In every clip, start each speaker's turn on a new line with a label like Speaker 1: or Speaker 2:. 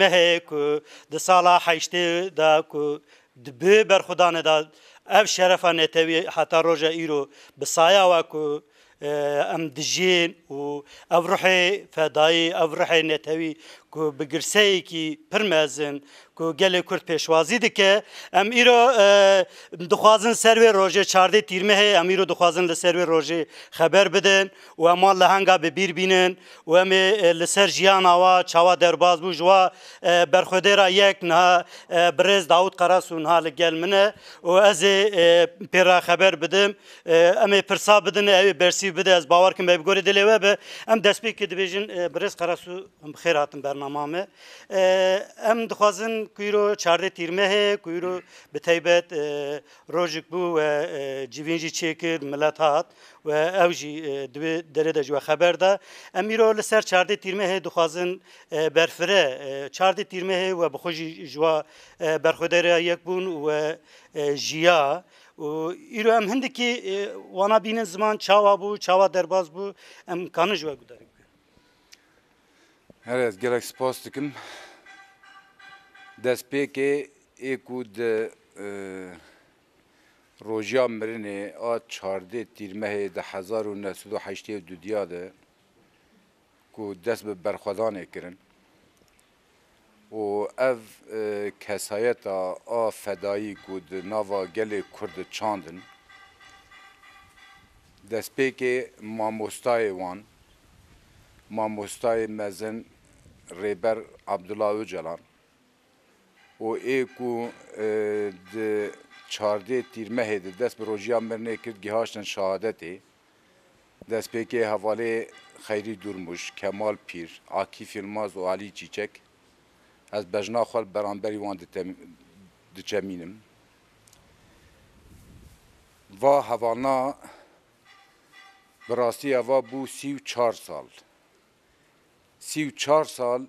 Speaker 1: mehê ku di sala heştê da ku dibê berxudanê da ev şerefa netewî heta roja îro bi saya we ku em dijên û ev rihê fedayî ev rihê netewî ku bi girseyekî pir mezin ku gelê Kurd pêşwazî dike em îro e, dixwazin servê rojê çardê tîrme heye em îro dixwazin li servê rojê xeber bidin û eman li henga bi bîr bînin û em ê e, li ser jiyana wa çawa derbaz bû ji wa e, berxwedera yek niha birêz Dawud Qaras û niha li gel min e û ez ê pêra xeber bidim em ê pirsa bidin ew ê bersî bide ez bawar kim be gorê dilê we be em destpêkê dibêjin birêz Qarasû bixêr hatin bernama me em dixwazin kuyro çardet irmehe kuyro biteybet e, rojik bu ve e, civinci çekir millet hat ve evji e, dwi derede jwa haber da emiro li ser çardet duhazın duxazin berfire çardet irmehe ve bixoji jwa berxudere yek bun ve jiya İro em hindeki wana binin zaman çava bu, çava derbaz bu, em kanı jwa gudarim.
Speaker 2: Her ez gerek spas dikim, دەستپێ کێ ئێک و روژیا مرنê a çardê tîrmehê di hezar û nesûd heştê dudiya de ku dest bi berxwedanê kirin û ev kesayeta a fedayî ku di nava gelê Kurd çandin destpêkê mamostayê wan mamostayê mezin rêber Abdullah Öcalan او ایکو د چارده تیرمه د دست به روژیا مرنه کرد گهاشتن شهادتی دست پیکی حواله خیری دورموش کمال پیر عاکیف یلماز و علی چیچک از بجنا خوال برانبری وان دچمینم و هوانا براستی اوا بو سی و چار سال سی و چار سال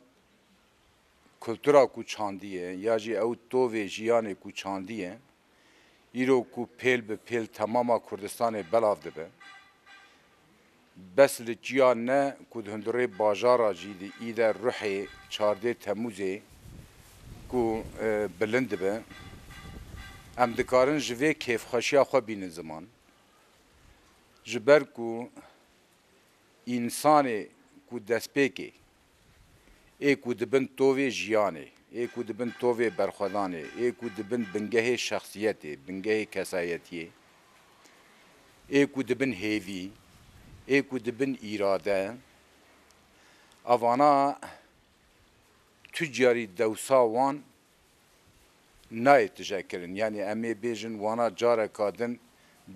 Speaker 2: کلتورا کو چاندیه یا جی او تو و جیان کو چاندیه ایرو کو پیل به پیل تماما کردستان بلاو دبه بس لجیان نه کو دهندره باجارا جی دی ایده روحی چارده تموزه کو بلند به ام دکارن جوی کیف خوشیا خو بین زمان جبر کو انسان کو دسپیکی ای کو دبن تووی جیانه ای کو دبن تووی برخدانه ای کو دبن بنگه شخصیته بنگه کسایتیه ای کو دبن هیوی ای کو دبن ایراده اوانا تجاری دوسا وان نای تجکرن یعنی امی بیجن وانا جاره کادن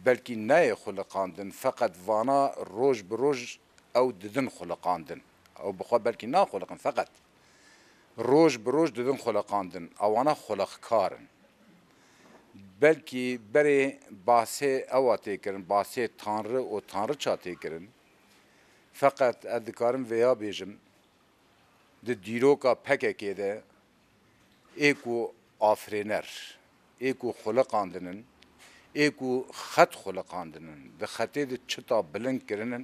Speaker 2: بلکی نای خلقاندن فقط وانا روش بروش او ددن خلقاندن او بخواد بلکی نه خلقن فقط روش بروش ددن خلقاندن اوانا خلق کارن بلکی بری باسه اواتی کرن باسه تانره و تانره چاتی کرن فقط ادکارم ویا بیجم د دیروکا پککې ده ایکو آفرینر ایکو خلقاندنن ایکو خط خلقاندنن د خطې د چتا بلند کرنن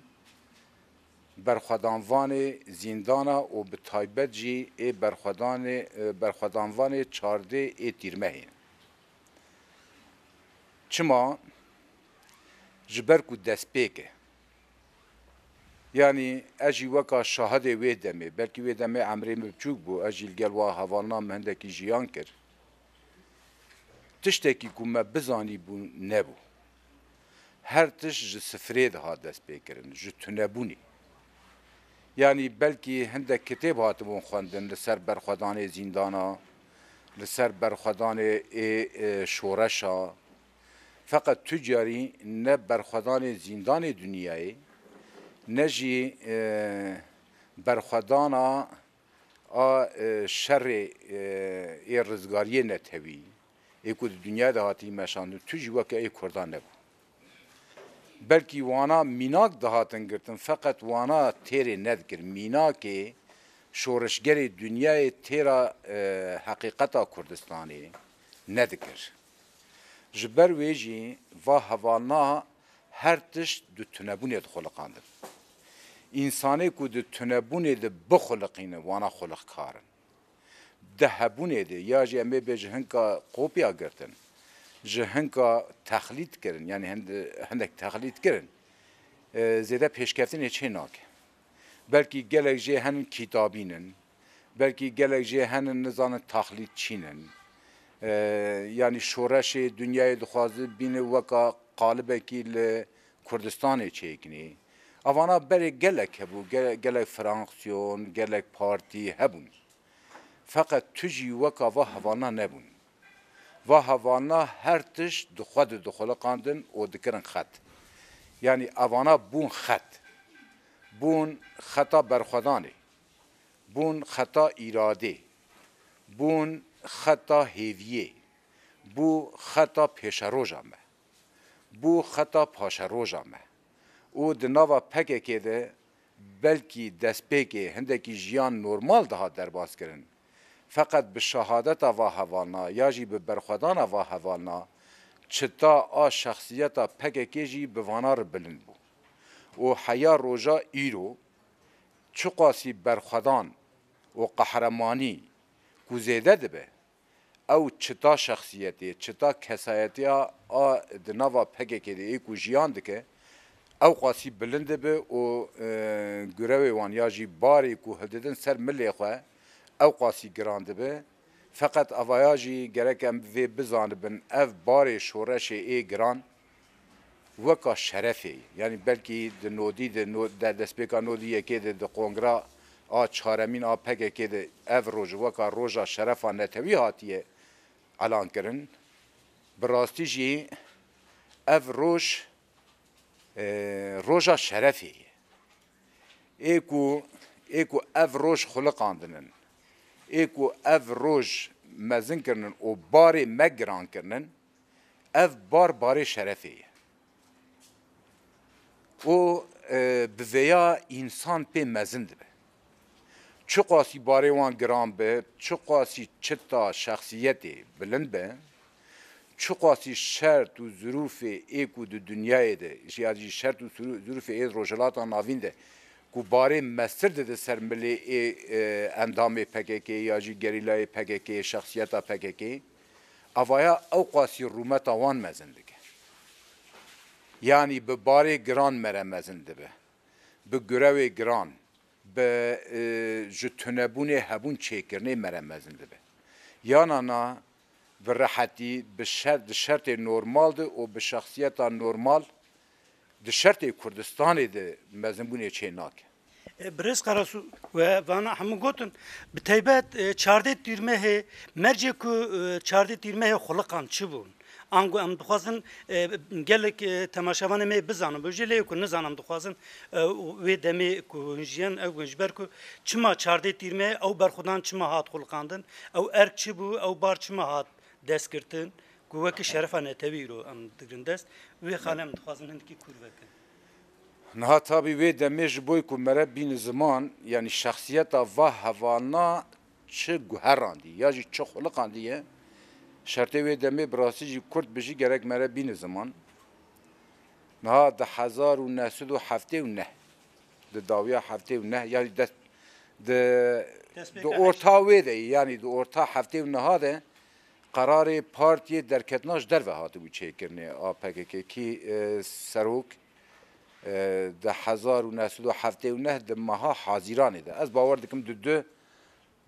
Speaker 2: برخدانوان زیندانا و به تایبت جی ای برخدان برخدانوان چارده ای تیرمه هین چما جبر کو دست پیکه یعنی اجی وکا شاهد وی دمه بلکی وی دمه عمری مبچوک بو اجی الگلوا حوانا مهندکی جیان کرد تشتکی کو ما بزانی بو نبو هر تش جسفرید ها دست پیکرن جتنبونی یعنی بلکی هندک کتاب هاتبون خواندن لسر برخوادان زیندانا لسر برخوادان شورشا فقط تجاری نه برخوادان زیندان دنیای نه جی برخوادان شر ای رزگاری نتوی ای که دنیا ده هاتی مشاندن تو جی وکه ای کردان نبود belki wana minak dahatin girtin fakat wana terê nedkir minakê şoreşgerê dünyayê têra e, heqîqeta Kurdistanê nedikir. Ji ber wê jî va hevana her tişt di tunebûnê dixoliqandin. İnsanê ku di tunebûnê de bixoliqîne wana xoliqkarin. De hebûnê de ya jî em ê bêji hinka qopiya girtin. جهنکا تخلید کردن یعنی هند هندک تخلید کردن زیده پیشکفتن چه ناکه بلکی گلک جه هن کتابینن بلکی گلک جه هن نزان تخلید چینن یعنی شورش دنیای دخوازه بینه وکا قالبه کی کردستان چیکنی اوانا بری گلک هبو گلک فرانکسیون گلک پارتی هبون فقط تجی وکا و هوانا نبون و هوانا هر تش دخوا د دخول قاندن او دکرن خط یعنی اوانا بون خط بون خطا برخدانه بون خطا ایراده بون خطا هیویه بو خطا پیشروژا مه بو خطا پاشروژا مه او د ناوا پکه کې ده بلکی دسپېکې هندکې ژوند نورمال ده درباس کړي فقط به شهادت و هوانا یا جی به برخودان و هوانا چتا آ شخصیت پککی جی به وانار بلند بو و حیا روژا ایرو چقاسی برخودان و قهرمانی گوزیده دبه او چتا شخصیتی چتا کسایتی آ دنوا پککی دی ایکو جیان دکه او قاسی بلند به او گروه وان یا جی باری کو هددن سر ملی خواه ew qasî giran dibe feqet evaya jî gerek em vê bizanibin ev barê şoreşê ê giran weka şerefê yani belkî di nodî de destpêka nodîyekê de di kongra a çaremîn a pekekê de ev roj weka roja şerefa netewî hatiye elan kirin bi rastî jî ev roj e, roja şerefê ê ku ê ku ev roj xuliqandinin ایکو اف روج مزن کرنن او باری مگران کرنن اف بار باری شرفیه او به ویا انسان پی مزن دبه چه قاسی باری وان گران به چه قاسی چتا شخصیتی بلند به چه قاسی شرط و ظروف ایکو دو دنیای ده شرط و ظروف ایز روشلات آناوین ده کو بارے مستر ده سر ملی اندام پکک یا جی گریلای پکک شخصیت پکک اوایا او قاسی رومت وان مزندگه یعنی به باره گران مره مزنده به به گروه گران به جتنبون هبون چیکرنه مره مزنده به یعنی نا به راحتی به شرط, شرط نورمال ده و به شخصیت نورمال ده د شرط کوردستان د مزمونه چه ناک
Speaker 1: برز قراسو و وانا همون گوتن به تایبت چارده دیرمه مرجه کو چارده دیرمه خلقان چی بون انگو ام دخوازن گلک تماشاوان می بزانم بجلی کو نزانم دخوازن و دمی کو جن او گنجبر کو چما چارده دیرمه او برخودان چما هات خلقاندن او ارک چی بو او بار چما هات دست کردن گوکی شرف نتوی رو ام دگرندست وی خانم دخوازن هند کی کور وکن
Speaker 2: نها تابی وی دمیش بوی کو مره بین زمان یعنی شخصیت و هوانا چه گوهراندی یا جی چه خلقاندیه شرطه وی دمی براسی جی کرد بجی گرک مره بین زمان نها ده هزار و نهسد و هفته و نه ده داویا هفته و نه یعنی ده ده ده اورتا وی ده یعنی ده اورتا هفته و نه ده قرار پارتی در کتناش در وهاتی بود چه کرنه آپکه کی سروک ده هزار و نسود و هفته و نه ده ماها حاضرانه ده از باور دکم دو دو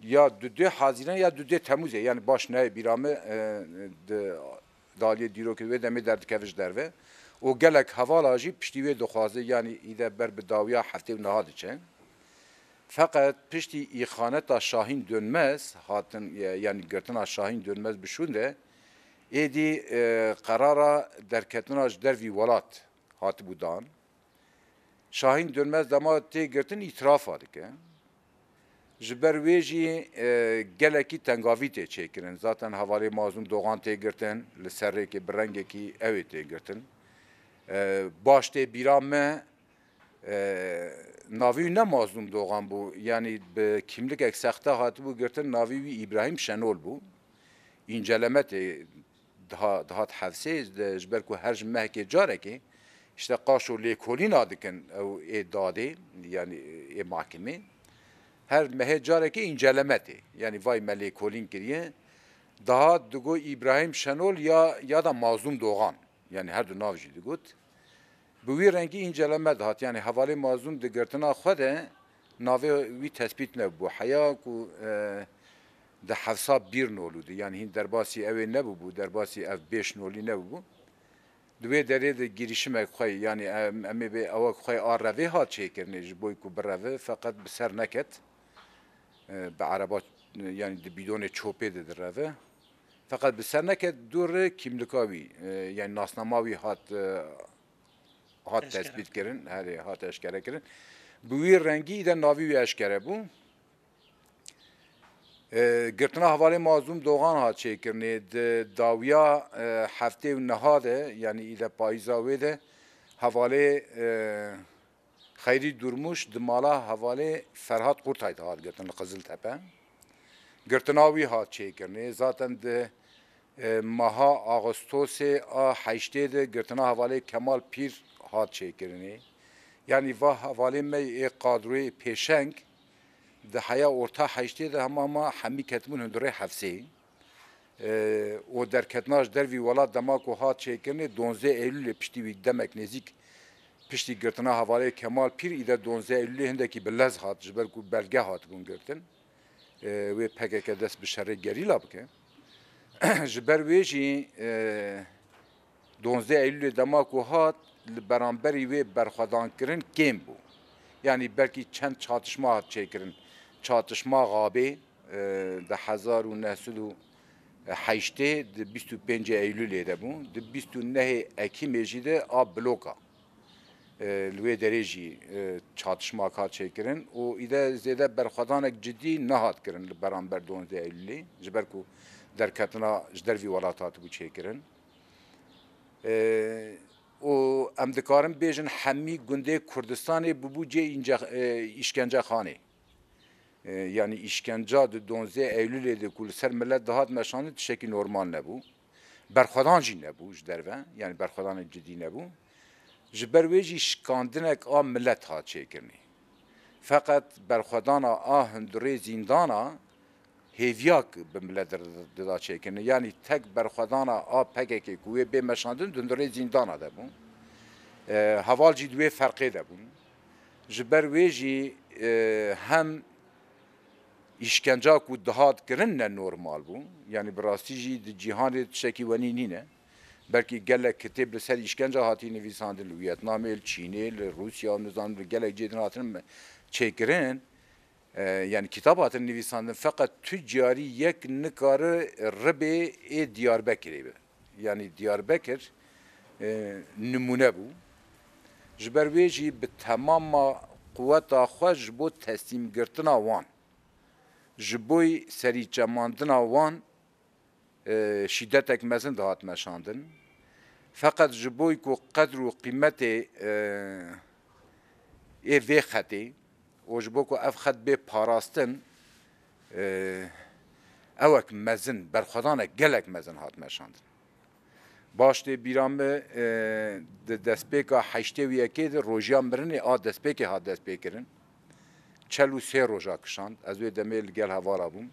Speaker 2: یا دو دو حاضران یا دو دو تموزه یعنی باش نه بیرامه دالی دیرو که دمی در دکوش دروه و گلک حوالاجی پشتیوه دخوازه یعنی ایده بر به داویا هفته و نهاده چند Fakat pişti ihaneta e, şahin dönmez, hatın yani götüna şahin dönmez bişunde, edi e, karara derketuna dervi velat hati budan. Şahin dönmez dama te götün itiraf adike. Jiber veji e, geleki tengavi te çekirin. Zaten havale mazum doğan te girtin, li serreki brengeki evi te girtin. E, baş te birame e, Navi ne mazlum doğan bu. Yani e, kimlik eksakte hatı bu görten Navi İbrahim Şenol bu. İnceleme daha daha hafse de belki ku her mehke careke işte qaşu lekolin e, o ev edade yani e, e mahkeme her mehe careke inceleme yani vay melekolin kiriye daha dugo İbrahim Şenol ya ya da mazlum doğan yani her du navji dugot. به وی رنگی این جلمه دهات یعنی حواله مازون ده گرتنا خوده ناوی وی تثبیت نبو حیا کو ده حفصا بیر نولودی یعنی هین درباسی اوی نبو بو درباسی او بیش نولی نبو بو دوی دره ده گیریشم خوی یعنی امی به اوک خوی آروی ها چه کرنه جبوی کو بروی فقط بسر نکت به عربا یعنی ده بیدون چوپه ده دروی فقط بسر نکت دور کیملکاوی یعنی ناسناماوی هات hat tespit kirin, her hat eşkere kirin. Bu bir rengi de navî wî eşkere bû. Ee, girtina hevalê mazûm Doğan hat çêkirinê di dawiya e, heftê û niha yani îde payîza wê de hevalê Xeyrî Durmuş di mala Ferhat Kurtay'da hat gırtına li Qiziltepe. Girtina wî hat çêkirinê zaten di e, maha Ağustosê a heştê gırtına girtina Kemal Pîr هات çekirni. Yani va havalê me ê e qadroyê pêşeng di heya orta heştê de hema ma hemî ketbûn hundirê hefsê. û e, derketnaş dervî welat dema ku hat çêkirinê donzê Eylûlê piştî wî demek nêzik piştî girtina havalê Kemal Pîr îde donzê Eylûlê hindekî bi lez hat ji ber ku belge hatibûn girtin. wê e, PKK dest bi şerê gerîla bike. ji ber wê jî donzê Eylûlê dema ku hat li beramberî wê berxwedankirin kêm bû. Yani belki çend çatışma hat çêkirin. Çatışma gabê e, de hezar û nesil e, de 25 di bîst û de bû. Di bîst û de a bloka. E, li dereji derê jî çatışma hat çêkirin û îde zêde berxwedanek cidî nehat kirin li beramber 12 Eylülê ji ber ku derketina ji dervî welatat bû çêkirin. و ام دکارم بیژن همی گنده کردستان ببوجه اینجا اشکنجه خانه یعنی اشکنجه ده دونزه ایلول ده کل سر ملت دهات مشانه تشکی نورمال نبو برخوادان جی نبو جدروه یعنی برخوادان جدی نبو جبرویجی شکاندنک آ ملت ها چه کرنی فقط برخوادان آه هندوری زیندانا هیویاک بمله در ددا چکنه یعنی تک برخدانا آ پکه کوی به مشاندن دندره زندان ده بون حوال جی دوی فرقه ده بون جبر وی جی هم işkenca ku dahat kirin ne normal bu. Yani birasti jî di cihanê tişekî wenî nîne. Belkî gelek kitêb li ser işkenca hatî nivîsandin li Vietnamê, li Çînê, li Rusya, nizan li gelek cêdin hatin çêkirin. یعنی کتاب هاتن نویساندن فقط تجاری یک نکاره ربه ای دیاربکری به یعنی دیاربکر نمونه بو جبر ویجی به تمام قوت خو جبو تسلیم گرتنا وان جبوی سری چماندنا وان شدتک مزن دهات مشاندن فقط جبوی کو قدر و قیمت ای وی خطی اوج بو کو اف خد به پاراستن اوک مزن برخدان گلک مزن هات مشاند باش دی بیرام د دسپیکا هشته وی کې د روجیان برنی ا دسپیکه ها دسپیکرن چلو سه روجا کشاند از وی دمیل گل هوارا بوم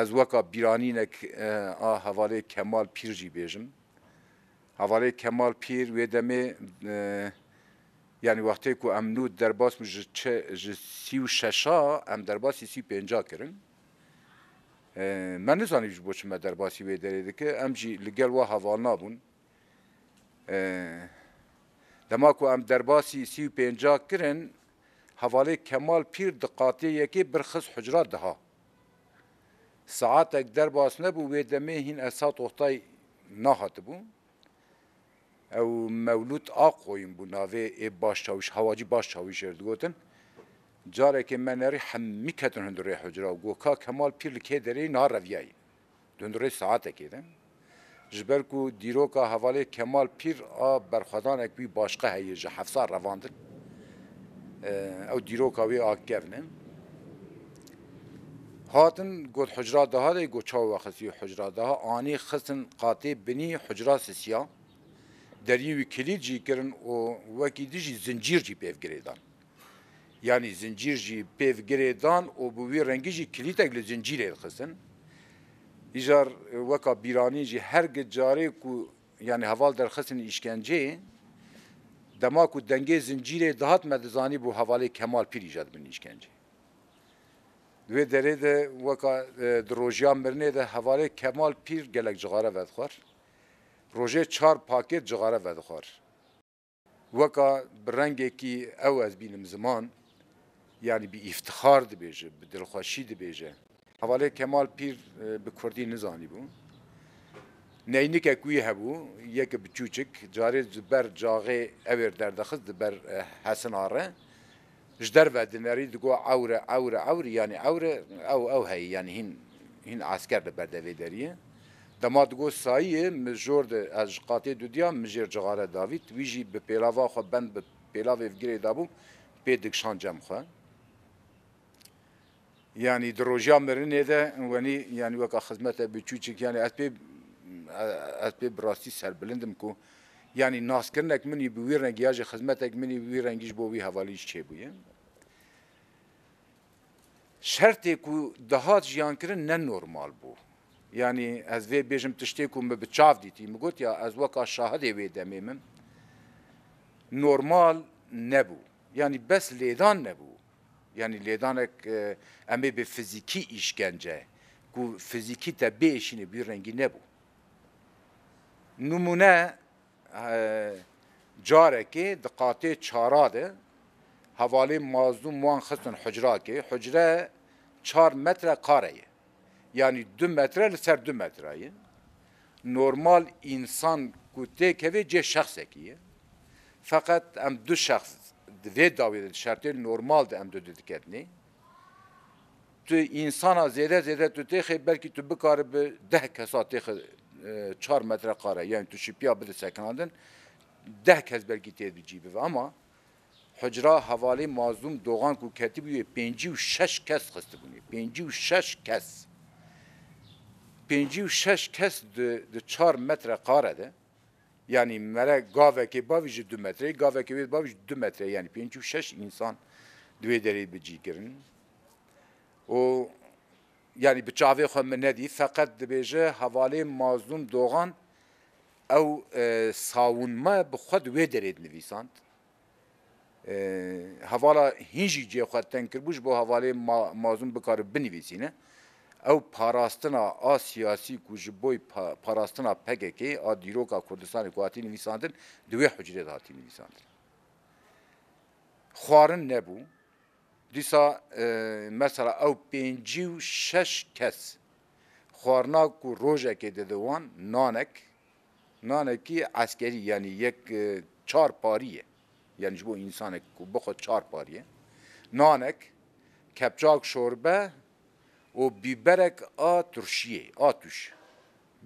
Speaker 2: از وکا بیرانینک ا حواله کمال پیرجی بیژم حواله کمال پیر وی دمه یعنی وقتی که ام نود در باس سی و ششا ام در باسی سی پینجا کرن من نزانی جو بوچم در باسی وی دریده که ام جی لگل و هوانا بون دما که ام در باسی سی و پینجا کرن حواله کمال پیر دقاتی یکی برخص حجرات دها ساعت اک در باس نبو وی دمه هین اصا توختای نهات بون ew mewlut aqoyîn bû navê ê baş çawiş hewacî baş çawîşer digotin carekê me nerî hemî ketin hundirê hecra goka kemal pîr li kê derê nareviyayî dundurê saatekê de ji ber ku dîroka hevalê kemal pîr a berxwedanek wî başqa heye ji hefsa revandin ew dîroka wê a kevne hatin got hecra daha de got çawa xistî hecra daha anî xistin qatê binî hecra sisiya دریوی کلید جی کرن و وکی دیجی زنجیر جی پیف گریدان یعنی زنجیر جی پیف گریدان و بوی رنگی جی کلید اگل زنجیر اید خسن ایجار وکا بیرانی جی هر گجاره کو یعنی حوال در خسن اشکنجه دما کو دنگه زنجیر دهات مدزانی بو حوال کمال پیر ایجاد بن اشکنجه دوی دره ده وکا دروژیان مرنه ده حوال کمال پیر گلک جغاره ودخوار روژه چار پاکت جغاره ودخار وکا رنگی که او از بینم زمان یعنی بی افتخار دبیجه به دلخوشی دبیجه حواله کمال پیر به کردی نزانی بو نینک اکوی هبو یک بچوچک جاری بر جاغه اویر دردخز بر حسن آره جدر و دنری دگو عوره عوره عوره یعنی عوره او او هی یعنی هین هین عسکر بر دوی دریه دماد گو سایه مجور ده از قاتی دودیا مجر جغاره داوید ویجی به پیلاوا خو بند به پیلاو افگیری دابوم پی دکشان جم خو یعنی دروژیا مرنه ده ونی یعنی وکا خدمت بچوچک یعنی از پی از پی براستی سر بلندم کو یعنی ناس کرنک منی به وی رنگی اج خدمتک منی وی رنگیش بو وی حوالیش چه بویه شرطی کو دهات جیان کرن نه نورمال بو yani ez vê bêjim tiştê ku me bi çav dîtî mi got ya ez weka şahidê wê demê min normal nebû yani bes lêdan nebû yani lêdanek em ê bi fizîkî îşkence ku fizîkî te bêşînê bir rengî nebû numune carekê di qatê çara de hevalê mazlûm wan xistin hicrakê hicre çar metre kare ye yani 2 metre li ser 2 metreyi. Normal insan ku tekeve ce şahs ekiye. Fakat em du şahs ve davet şartı normal de em du dediketni. Tu insana zede zede tu tehe belki tu bikar bi deh kesa tehe çar metre kare yani tu şipiya bide sekanadın deh kez belki tehe cibi ama hücra havali mazlum doğan ku ketibi 56 kes xistibuni 6 kes پنجی و شش کس د چهار متر قاره ده یعنی مره گاوه که باویش دو متره گاوه که باید باویش دو متره یعنی پنج و شش انسان دوی دری بجی کرن و یعنی به چاوه خود من ندی فقط دبیجه حواله مازلوم دوغان او ساونما به خود وی درید نویساند حوالا هنجی جه خود تنکر بوش با حواله مازلوم بکار بنویسینه او پاراستنا آ سیاسی کو جبوی پاراستنا پککی آ دیروکا کردستان کو هاتی نویساندن دوی حجره ده هاتی نویساندن خوارن نبو دیسا مثلا او پینجی و شش کس خوارنا کو روژه که ددوان نانک نانکی عسکری یعنی یک چار پاریه یعنی جبو انسان کو بخود چار پاریه نانک کپچاک شوربه û bîberek a Turşiyê a tuş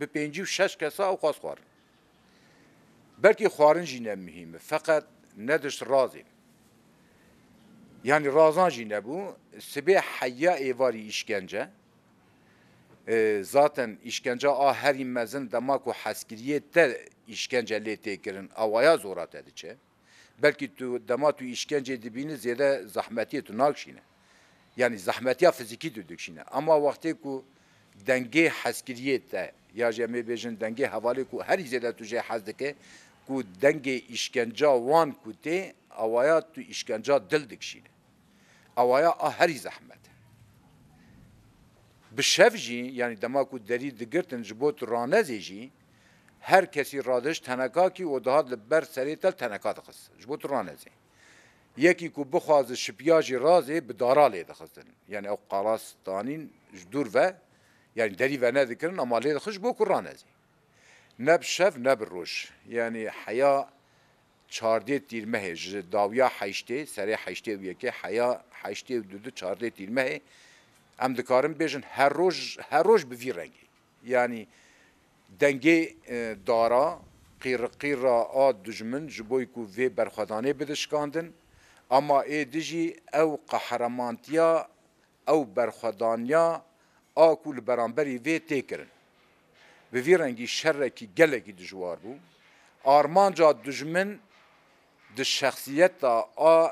Speaker 2: bi pêncî û şeş kesa ew xas xwarin. Belkî xwarin jî ne mihîm feqet nedişt razê. Yani razan jî nebû sibê heya êvarî îşkence zaten işkence a herî mezin dema ku heskiriyê te işkence lê têkirin awaya zora te diçe. Belkî tu dema tu işkence dibînî zêde zahmetiyê tu nakşîne. yani zahmetiya fiziki dödükşine. Ama vakti ku denge haskiriyette ya cemi bejin denge havali ku her izede tuje hazdike ku denge işkenca wan ku te avaya tu işkenca dil dikşine. Avaya a her zahmet. Bişev jî yani dema ku derî digirtin ji bo tu ranezê jî her kesî radiş tenekakî û dihat li ber serê tel teneka dixist ji bo tu ranezê. یکی کو بخواز شپیاج رازه به داراله دخستن یعنی او قاراستانین دور و یعنی دری و نذکرن اما لی دخش بو کران ازی نب شف نب روش یعنی حیا چارده تیرمه جز داویا حیشته سره حیشته و یکی حیا حیشته و دودو چارده تیرمه ام دکارم بیشن هر روز هر روز به وی رنگی یعنی دنگی دارا قیر قیر را آد دجمن جبوی کو وی برخدانه بدشکاندن اما ای دجی او قهرمانتیا او برخدانیا آکول برانبری وی تکرن به وی رنگی شرکی گلکی دجوار بو آرمان جا دجمن د شخصیت دا آ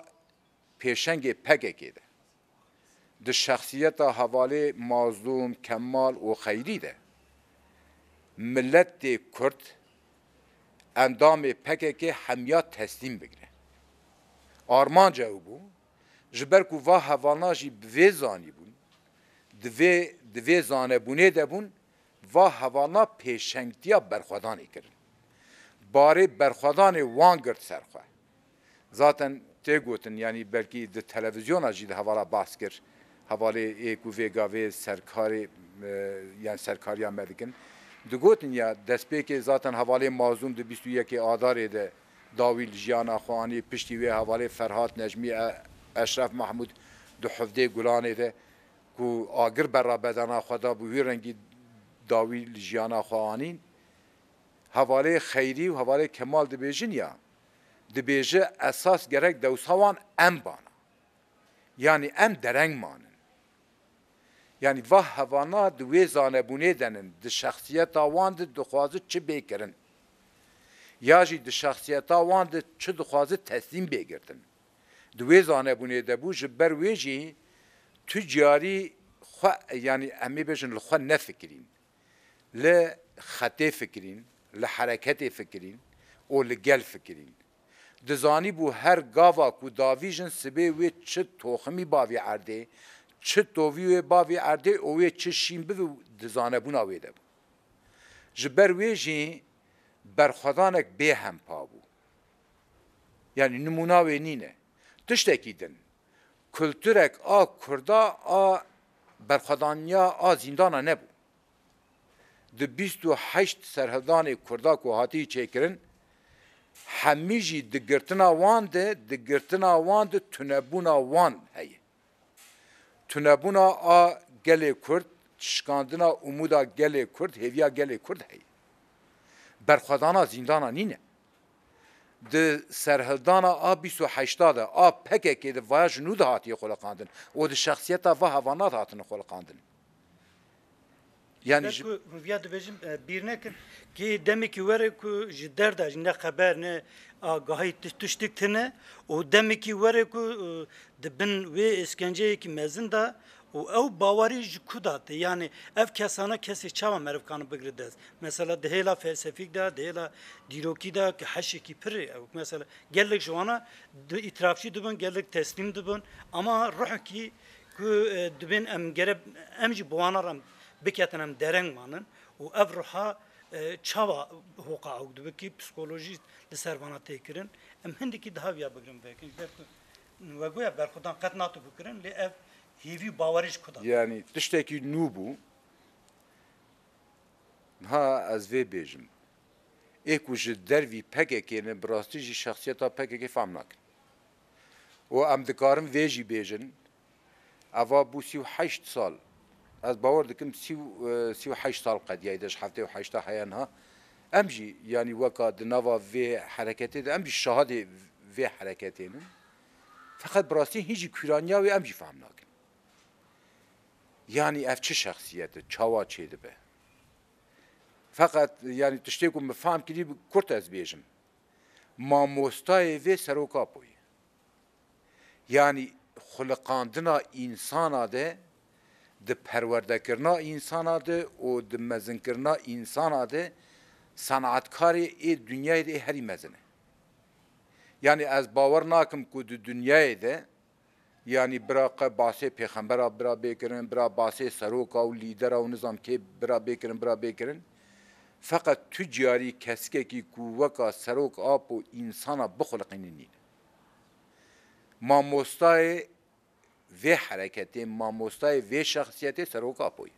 Speaker 2: پیشنگ پککی ده د شخصیت حواله مازلوم کمال و خیری ده ملت کرد اندام پککی همیات تسلیم بگیره آرمانجا او بو ji ber ku va hevana jî bi vê zanî bûn divê divê zanebûnê de bûn va hevana pêşengtiya berxwedanê kirin barê berxwedanê wan girt serxwe zaten tê gotin yanî belkî di televizyona jî de hevala bahs kir hevalê ê ku vê gavê serkarê e, yan serkariya me dikin di gotin ya destpêkê zaten hevalê mazûm di bîst û yekê adarê de داویل جیانا خوانی پشتی وی حواله فرهاد نجمی اشرف محمود دو حفده گلانه ده کو آگر برا بدنا خدا بو وی رنگی داویل جیانا خوانین حواله خیری و حواله کمال دی بیجن یا دی بیجه اساس گرک دوسوان ام بانا یعنی ام درنگ مانه یعنی و هوانا دوی زانبونه دنن د شخصیت آوان د دخوازه چه بیکرن یا جی د شخصیتا وان د چه دخوازه تسلیم بگردن دوی زانه بونه ده بو جبر وی جی تو جاری خو یعنی امی بجن لخو نفکرین ل خطه فکرین ل حرکت فکرین او ل گل فکرین د زانی بو هر گاوا کو داوی جن سبه وی چه توخمی باوی عرده چه تووی باوی عرده او وی چه شیم بو د زانه بونه وی ده بو جبر وی جی berxwedanek bêhempa bû yani nimûna wê nîne tiştekî din kulturek a Kurda a berxwedaniya a zîndana nebû di bîst û heşt serhedanê Kurda ku hatiye çêkirin hemî jî di girtina wan de di girtina wan de tunebûna wan heye tunebûna a gelê Kurd tişkandina umuda gelê Kurd hêviya gelê Kurd heye برخوادانا زیندانا نینه د سرهلدانا آ 28 ده آ پکه کې د وای جنود هاتی خلقاندن او د شخصیت و حوانات هاتن خلقاندن یعنی
Speaker 1: ویا د بجم بیرنه کې کی دمه کې وره کو جدر د نه خبر نه آگاهی تشتک تنه او دمه کې وره کو د بن و اسکنجه کې مزن ده و او باوری ج کودا ده یعنی اف کسانه کسی چاما مرفکان بگری دست مثلا دهلا فلسفیک ده دهلا دیروکی ده که حشی کی پر او مثلا گلک جوانا دو اطرافشی دوبن گلک تسلیم دوبن اما روح کی که دوبن ام گرب ام جی بوانارم بکتن ام درنگ مانن و اف روحا çava hoka avdu ki psikoloji lisar bana tekirin em hindiki daha viya bigirin vekin ve goya berxudan qatnatu bikirin li ev هیوی باوریش کدا
Speaker 2: یعنی تشتێکی نو بوو ها ئەس vê bêjim êk û ji dervî pekekêne bi rastî jî şexsiyeta pekekê fam nakin û em dikarin vê jî bêjin eva bû sî heşt sal ez bawer dikim sî e, heşt sal qediyayê de ji heftê û heşta heyan ha em jî yanî weka di nava vê hereketê de em jî şahadê vê hereketênin feqet bi rastî hîn jî kûraniya wê em jî fehm nakin Yani evçi şahsiyeti, çava çeydi be. Fakat yani tiştek ku mefam kili kurt ez bêjim. Mamostayê vê seroka poyê. Yani xuliqandina insana de di perwerdekirina insana de û di mezinkirina insana de sanatkarê ê dünyayê de herî mezin e. Yani az bavar nakım ku dünyayı dünyayê de یعنی برا قه باسه پیغمبر برا بکرن برا باسه سروکا و لیدر و نظام که برا بکرن برا بکرن فقط تجاری کسکه کی کووکا سروک آپ و انسانا بخلقینی نین ما مستای و حرکت ما مستای و شخصیت سروک آپوی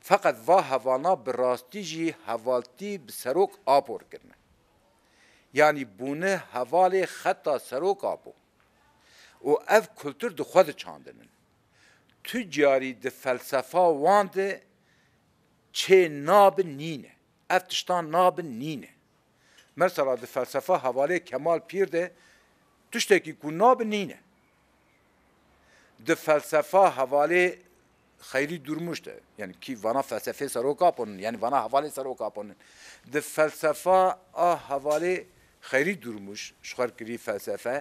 Speaker 2: فقط و هوانا براستی جی حوالتی سروک آپور کرنه یعنی بونه حوال خطا سروک آپور و ev kultur di xwe diçandinin. Tu carî di felsefa wan de çê nabin nîne. Ev tiştan nabin nîne. Mesela di felsefa hevalê Kemal Pîr de tiştekî ku nabin nîne. Di felsefa hevalê خیری دورموش ده یعنی کی وانا فلسفه سروکا پونن یعنی وانا حواله سروکا پونن د فلسفه ا حواله خیری دورموش شخر کری فلسفه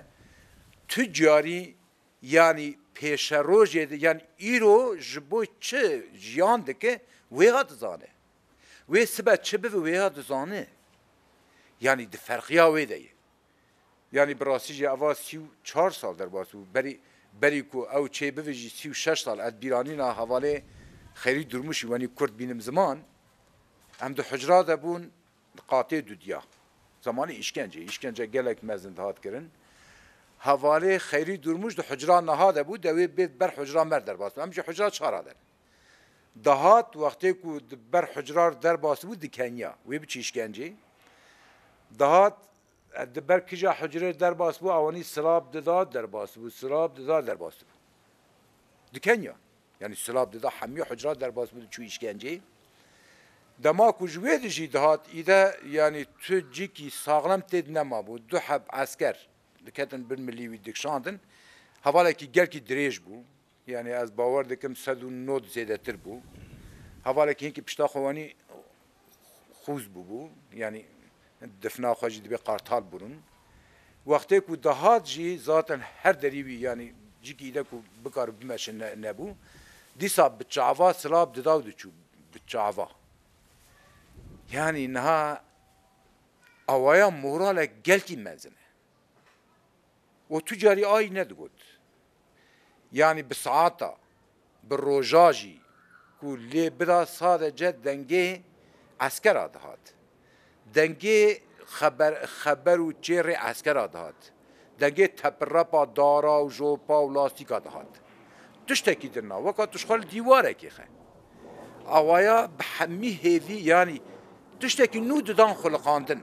Speaker 2: tüccarî yani pêşerojê de yani îro ji bo çi jiyan dike wêha dizane. Wê sibe çi bibe wêha dizane. Yani di ferqiya wê de ye. Yani bi rastî jê ava sî û çar sal derbas bû berî berî ku ew çê bibe jî sî û şeş sal ed bîranîna hevalê xerî durmuşî wenî Kurd bînim ziman em di hicra de bûn qatê dudiya. Zamanî işkence, işkence gelek mezin hat kirin. هواره خیری درموش ده حجرا نها ده بود ده بید بر حجرا مر در باست همچه حجرا چارا ده دهات وقتی که بر حجرا در باست بود ده کنیا وی بچی اشکنجی دهات ده بر کجا حجره در باست بود اوانی سراب داد در باست بود سراب داد در باست بود ده کنیا یعنی سراب داد همی حجرا در باست بود چوی اشکنجی دما کو جوی دهات ایده یعنی تو جی کی ساغلم تد نما بود دو حب عسکر دکتن بن ملیوی دکشاندن حواله کی گلکی دریج بو یعنی از باور دکم 109 زیاده تر بو حواله کی کی پشتا خوانی خوز بو بو یعنی دفنا خوجی دبی قارتال بورن وقتی کو دهات جی ذاتن هر دریوی یعنی جگی ده کو بکار بمش نبو دیسا بچاوا سلاب دداو دچو بچاوا یعنی نها اوایا مورال گلکی مزنه وتجاري آي ندقد يعني بسعاتا بالروجاجي كل بدا صادجة دنجي عسكر هات دنجي خبر خبر و چیر عسکر هات دنگه تپرپا دارا و جوپا و لاستیکا دهات تشتکی درنا وکا تشخال دیواره که خن اوایا بحمی هیوی یعنی تشتکی نو ددان خلقاندن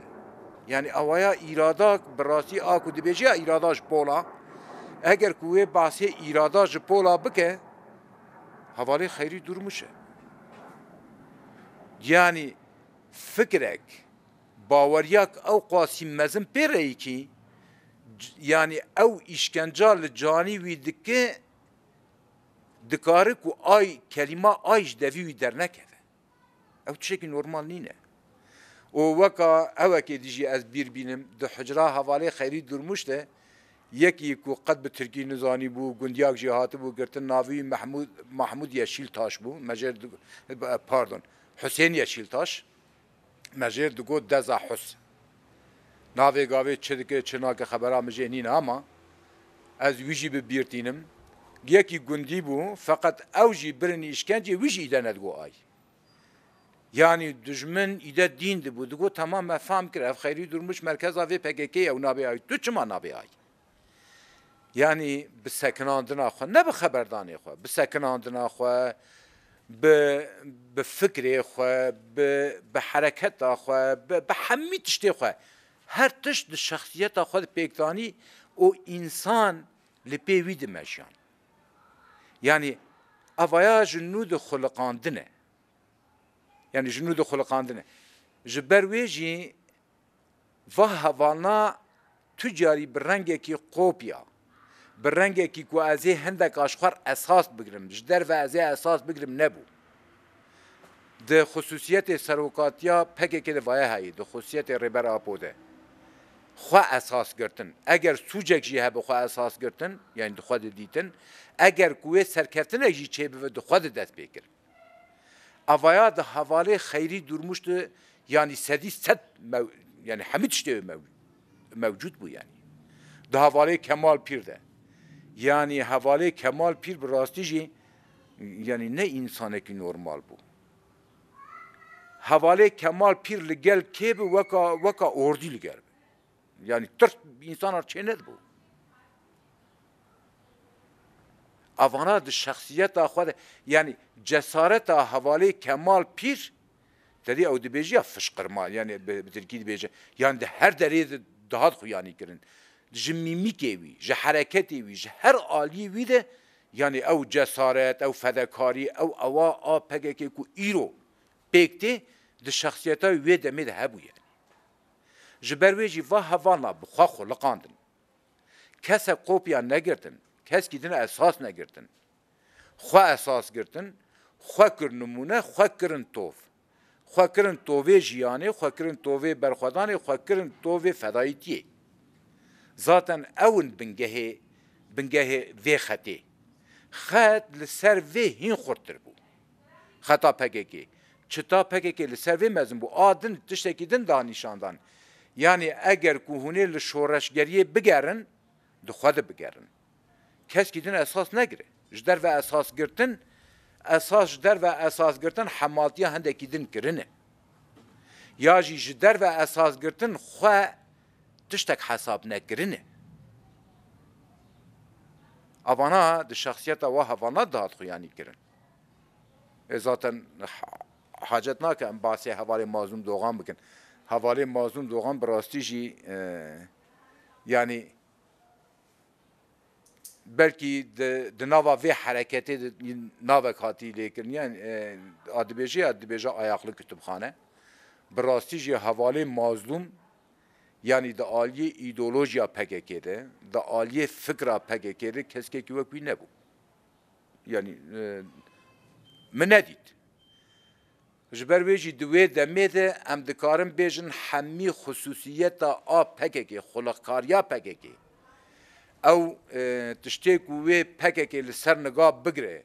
Speaker 2: یعنی ئەوەیە ئیرادا بڕاستی ئاکو دەبێژە ئیراداش پۆلا ئەگەر کوێ باسی ئیرادا ji پۆلا بکە هەواڵی خەیری دوورمشە یعنی فکرێک باوەریاک ئەو قاسی مەزم پێڕێیکی یعنی ئەو ئیشکەنجا لە جانی وی دکە dikare ku ay kelima ay ji devî wî dernekeve. Ew tişekî normal nîne. O vaka evekê dijî ez bir bînim di hicra hevalê xerî durmuş de yekî ku qet bi Tirkî nizanî bû gundiyak jî hatibû girtin navî Mehmud Mahmud Yeşîl taş bû mejer pardon Hüseyin Yeşîl taş mejer digot deza Hüs Navê gavê çi dike çi nake xebera mijê nîne ama ez wî jî bi bîrtînim yekî gundî bû feqet ew jî birin îşkencê wî jî de nedgo ay. Yani düşman ide dindi bu. Digo tamam mefam kir. Ev xeyri durmuş merkez avi PKK ev nabi ay. Tu çima nabi ay. Yani bi sekinandına xwe. Ne bi xeberdanê xwe. Bi sekinandına xwe. Bi, bi fikrê xwe. Bi, bi hereketa xwe. Bi, bi hemî tiştê xwe. Her tişt di şexsiyeta xwe di pêkdanî o insan li pê wî dimeşiyan. Yani avaya ji nû di xuliqandine. yani jinudu xulqandine. Ji ber wê jî va hevana tucarî bi rengekî qopiya bi rengekî ku ez ê hindek aşxwar esas bigirim ji derve ez ê esas bigirim nebû di xusûsiyetê serokatiya pekekê de vaya heyî di xusûsiyetê rêber apo de xwe esas girtin eger sûcek jî hebe xwe esas girtin yani dixwe didîtin eger ku wê serkeftinek jî çêbive dixwe de dest pêkirin avaya da havale hayri durmuştu. Yani sedi set mev, yani hamid işte mev, mevcut bu yani. Da havale kemal pir de. Yani havale kemal pir bir rastici yani ne insane ki normal bu. Havale kemal pir li gel kebi veka veka ordi gel. Yani tırt insanlar çenet bu. اوانا د شخصیت خود یعنی جسارت حواله کمال پیر دری او د بیجی فشقرما یعنی به ترکی د بیجی یعنی د هر دری دهات خو یعنی کرن جمیمی کی وی ج حرکت وی ج هر عالی وی ده یعنی او جسارت او فداکاری او اوا اپگه کی کو ایرو پکتی د شخصیت وی د مید هبو یعنی جبرویجی و هوانا بخوا خلقاندن کس قوپیا نگردن کس کی دین اساس نگرتن خو اساس گرتن خو کر نمونه خو کرن توف خو کرن تووی جیانه خو کرن تووی برخوادان خو کرن تووی فدایتی ذاتن اون بنگه بنگه وی خطی خط لسر وی هین خورتر بو خطا پککی چتا پککی لسر وی مزن بو آدن تشتکی دن دانشاندان یعنی اگر کوهونه لشورشگریه بگرن دخواد بگرن کس کدین اساس نگیره جدر و اساس گرتن اساس جدر و اساس گرتن حمالتی هنده کدین کرنه یا جی جدر و اساس گرتن خواه تشتک حساب نگرنه اوانا د شخصیت و هوانا داد خویانی کرن ازاتن حاجت ناکه ام باسی حوالی مازون دوغان بکن حوالی مازون دوغان براستی جی یعنی بلکی د ناوا وی حرکتی ناوک هاتی لیکنیان آدبیجی آدبیجا آیاقلی کتبخانه براستی جی حواله مازلوم یعنی د آلیه ایدولوژیا پککی ده د آلیه فکرا پککی ده کسی که وکوی نبو یعنی من ندید جبر ویجی دوی دمیده ام دکارم بیجن همی خصوصیت آ پککی خلقکاریا پککی او تشتێک و وێ پەکێکی لەسەر نگا بگرێ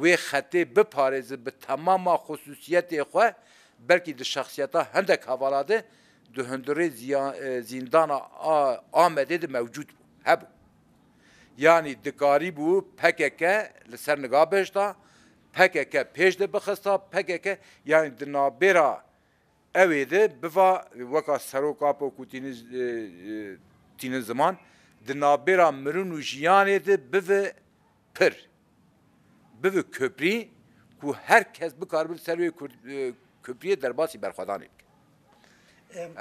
Speaker 2: وێ خەتێ بپارێز بە تەماما خصوصیتێ خو بەرکی د شخصیتا هەندێک هەواڵادێ دو هەندرێ زیندانە ئامەدێ د مەوجود بوو هەبوو یانی دکاری بوو پەکێکە لەسەر نگا بێشتا پەکێکە پێش دە بخستا پەکێکە یانی دنابێرا ئەوێ د بوا وەکە سەرۆکاپ و کوتینی تینە زمان di navbera mirin û jiyanê de bive pir bive köprî ku her kes bikarbir ser wê e, köpriyê derbasî berxwedanê bike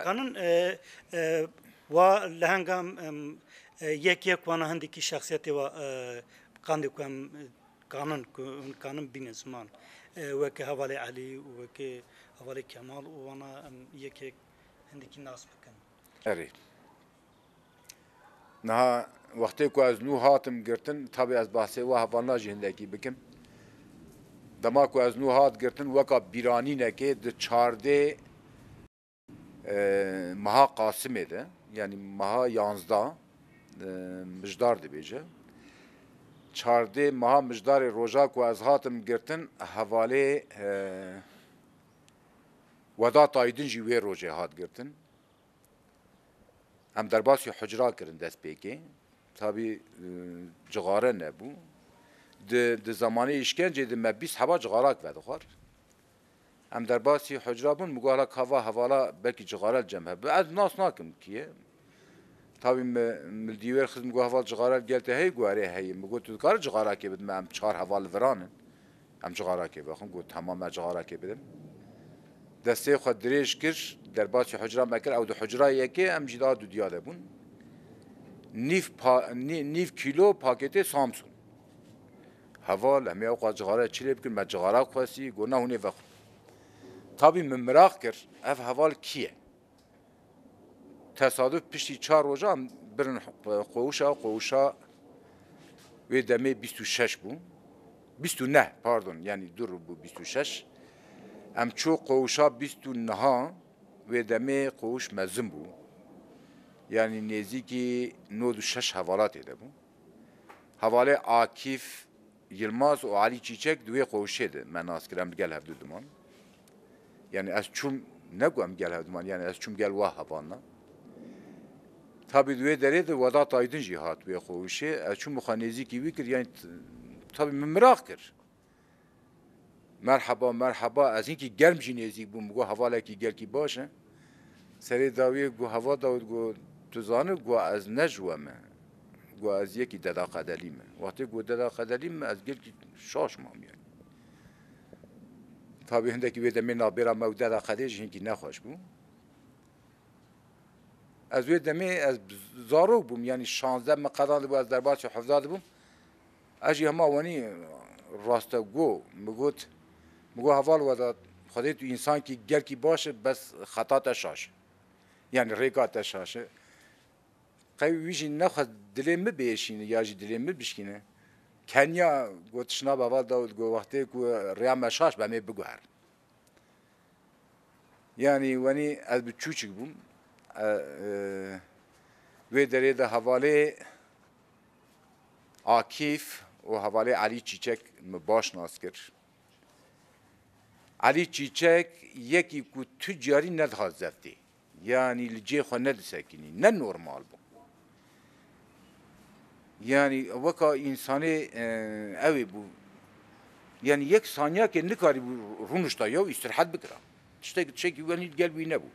Speaker 2: kanun
Speaker 1: e, e, wa li hengam yek yek wana hindekî şexsiyetê wa qandê ku em kanun ku hûn kanun bîne ziman weke hevalê elî û weke hevalê kemal û wana em yek yek hindekî nas bikin
Speaker 2: erê Naha وقتی که از نو هاتم گرتن تابع از بحث و هفانا جهندکی بکم دما که از نو هات گرتن وکا بیرانی نکه ده چارده maha Kasım'e de yani maha yanzda e, müjdar dibece. Çarde maha müjdarı roja ku ez hatim girtin havale e, veda taydın jive roje hat girtin. ئەم دەرباسی حجرا کردن دەست پێکێ تابی جغارە نەبوو di zamanê îşkencê di me bîst heva cigarak vedixwar em derbasî hecra bûn mugara kava hevala belkî cigarel cem hebe ez nas nakim kiye Tabî mildîwer xizm gu heval cigarel gelte hey guerê heyî mi got tu dikar cigarakê bidim em çar heval viranin em cigarakê vexim got hema me cigarakê bidim destê xwe dirêj kir درباس حجره مکر او دو حجره یکی ام جدا دو دیاله بون نیف, پا نیف کیلو پاکت سامسون هوال همی او قاجغاره چلی بکن ما جغاره خواسی گونه هونه وقت تابی من مراق کر اف هوال کیه تصادف پشتی چار روژا هم برن قوشا قوشا و دمه 26 بون 29 pardon yani dur bu 26 em çu qovşa 29 ve deme qoş mezin bu yani nêzîkî nod û şeş hevalatê de bû hevalê Akif Yılmaz û Ali Çiçek di wê qoşê de me gel hevdû diman yani az çum ne em gel hevdûman yani az çum gel wah hevanna tabi di wê derê de weda taydin cihat hat wê qoşê ez çûm xwe nêzîkî wî yani tabi min miraq مرحبا مرحبا از اینکه گرم جی نزدیک بوم گو حواله کی گل کی باشه سری داوی گو هوا داود گو تو زانه گو از نجومه گو از یکی ددا قدلیمه وقتی گو ددا قدلیمه از گل کی شاش مام یعنی تا به هنده که ویده من نابیرا مو ددا قدیش هنگی نخوش بوم از وی دمی از زارو بوم یعنی 16 مقدان بو از دربار حفظات بوم اجی هما ونی راستگو مگوت مگو حوال ودا خودی تو انسان کی گر کی باشه بس خطا تشاشه yani reka teşaşı. Kavi vijin ne kadar dilemi beşini ya dilemi bişkine. Kenya gotişna baba da go vakti ku reya meşaş ben mi bugar. Yani vani az bir çocuk bum. Ve e, derede havale Akif o havale Ali Çiçek mi baş naskır. علی چیچک یکی کو تجاری ندها زفتی یعنی لجی خو ند سکنی نه نورمال بو یعنی وکا انسانی اوی بو یعنی یک ثانیه که نکاری بو رونشتا یا استراحت بکرا تشتک چکی ونید گلوی نبو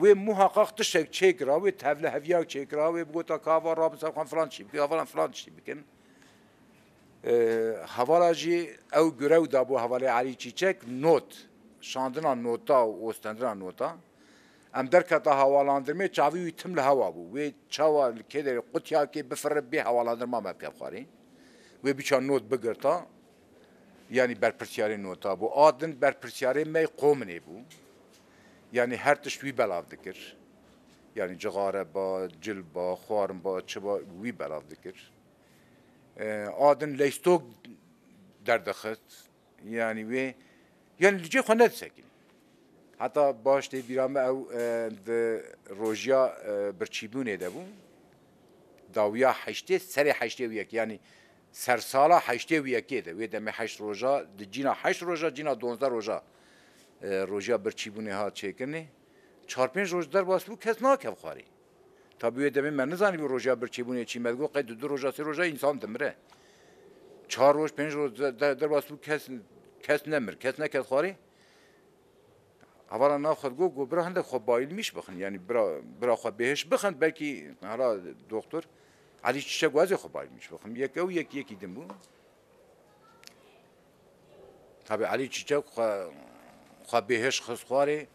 Speaker 2: و محقق تشتک چک را و تبله هفیا چک را و بگوتا کاوا را بسر خان فلان چی بکن فلان فلان چی بکن حوالا جی او گرو دابو حوالا علی چیچک نوت شاندنا نوتا و استندنا نوتا ام درکتا حوالاندرمه چاوی وی تم لهوا بو وی چاوا که در قطیا که بفر بی حوالاندرما مبکب خواری وی بیچا نوت بگرتا یعنی برپرسیاری نوتا بو آدن برپرسیاری می قومنه بو یعنی هر تشت وی بلاو دکر یعنی جغاره با جل با خوارم با چه با وی بلاو دکر adın leystok derdakıt. Yani ve yani lüce xanet sekin. Hatta baş de bir ama ev de rojiya birçibune de bu. Davya heşte seri heşte viyek yani sersala heşte viyek de ve de me heş roja de cina heş roja cina donza roja rojiya birçibune ha çekirne. Çarpın rojlar bas bu kes nakev xari. تابوی دمی من نزانی بی روژا برچی بونه چی مدگو قید دو روژا سی روژا انسان دمره چهار روز پنج روز در باس بو کس, کس نمر کس نکس خواری اولا نا خود گو گو برا هنده خود بایل میش بخن یعنی برا, برا خود بهش بخن بلکی حالا دکتر علی چشه گوازی خود بایل میش بخن یک او یک یکی دم بو تابی علی چشه خود بهش خسخواری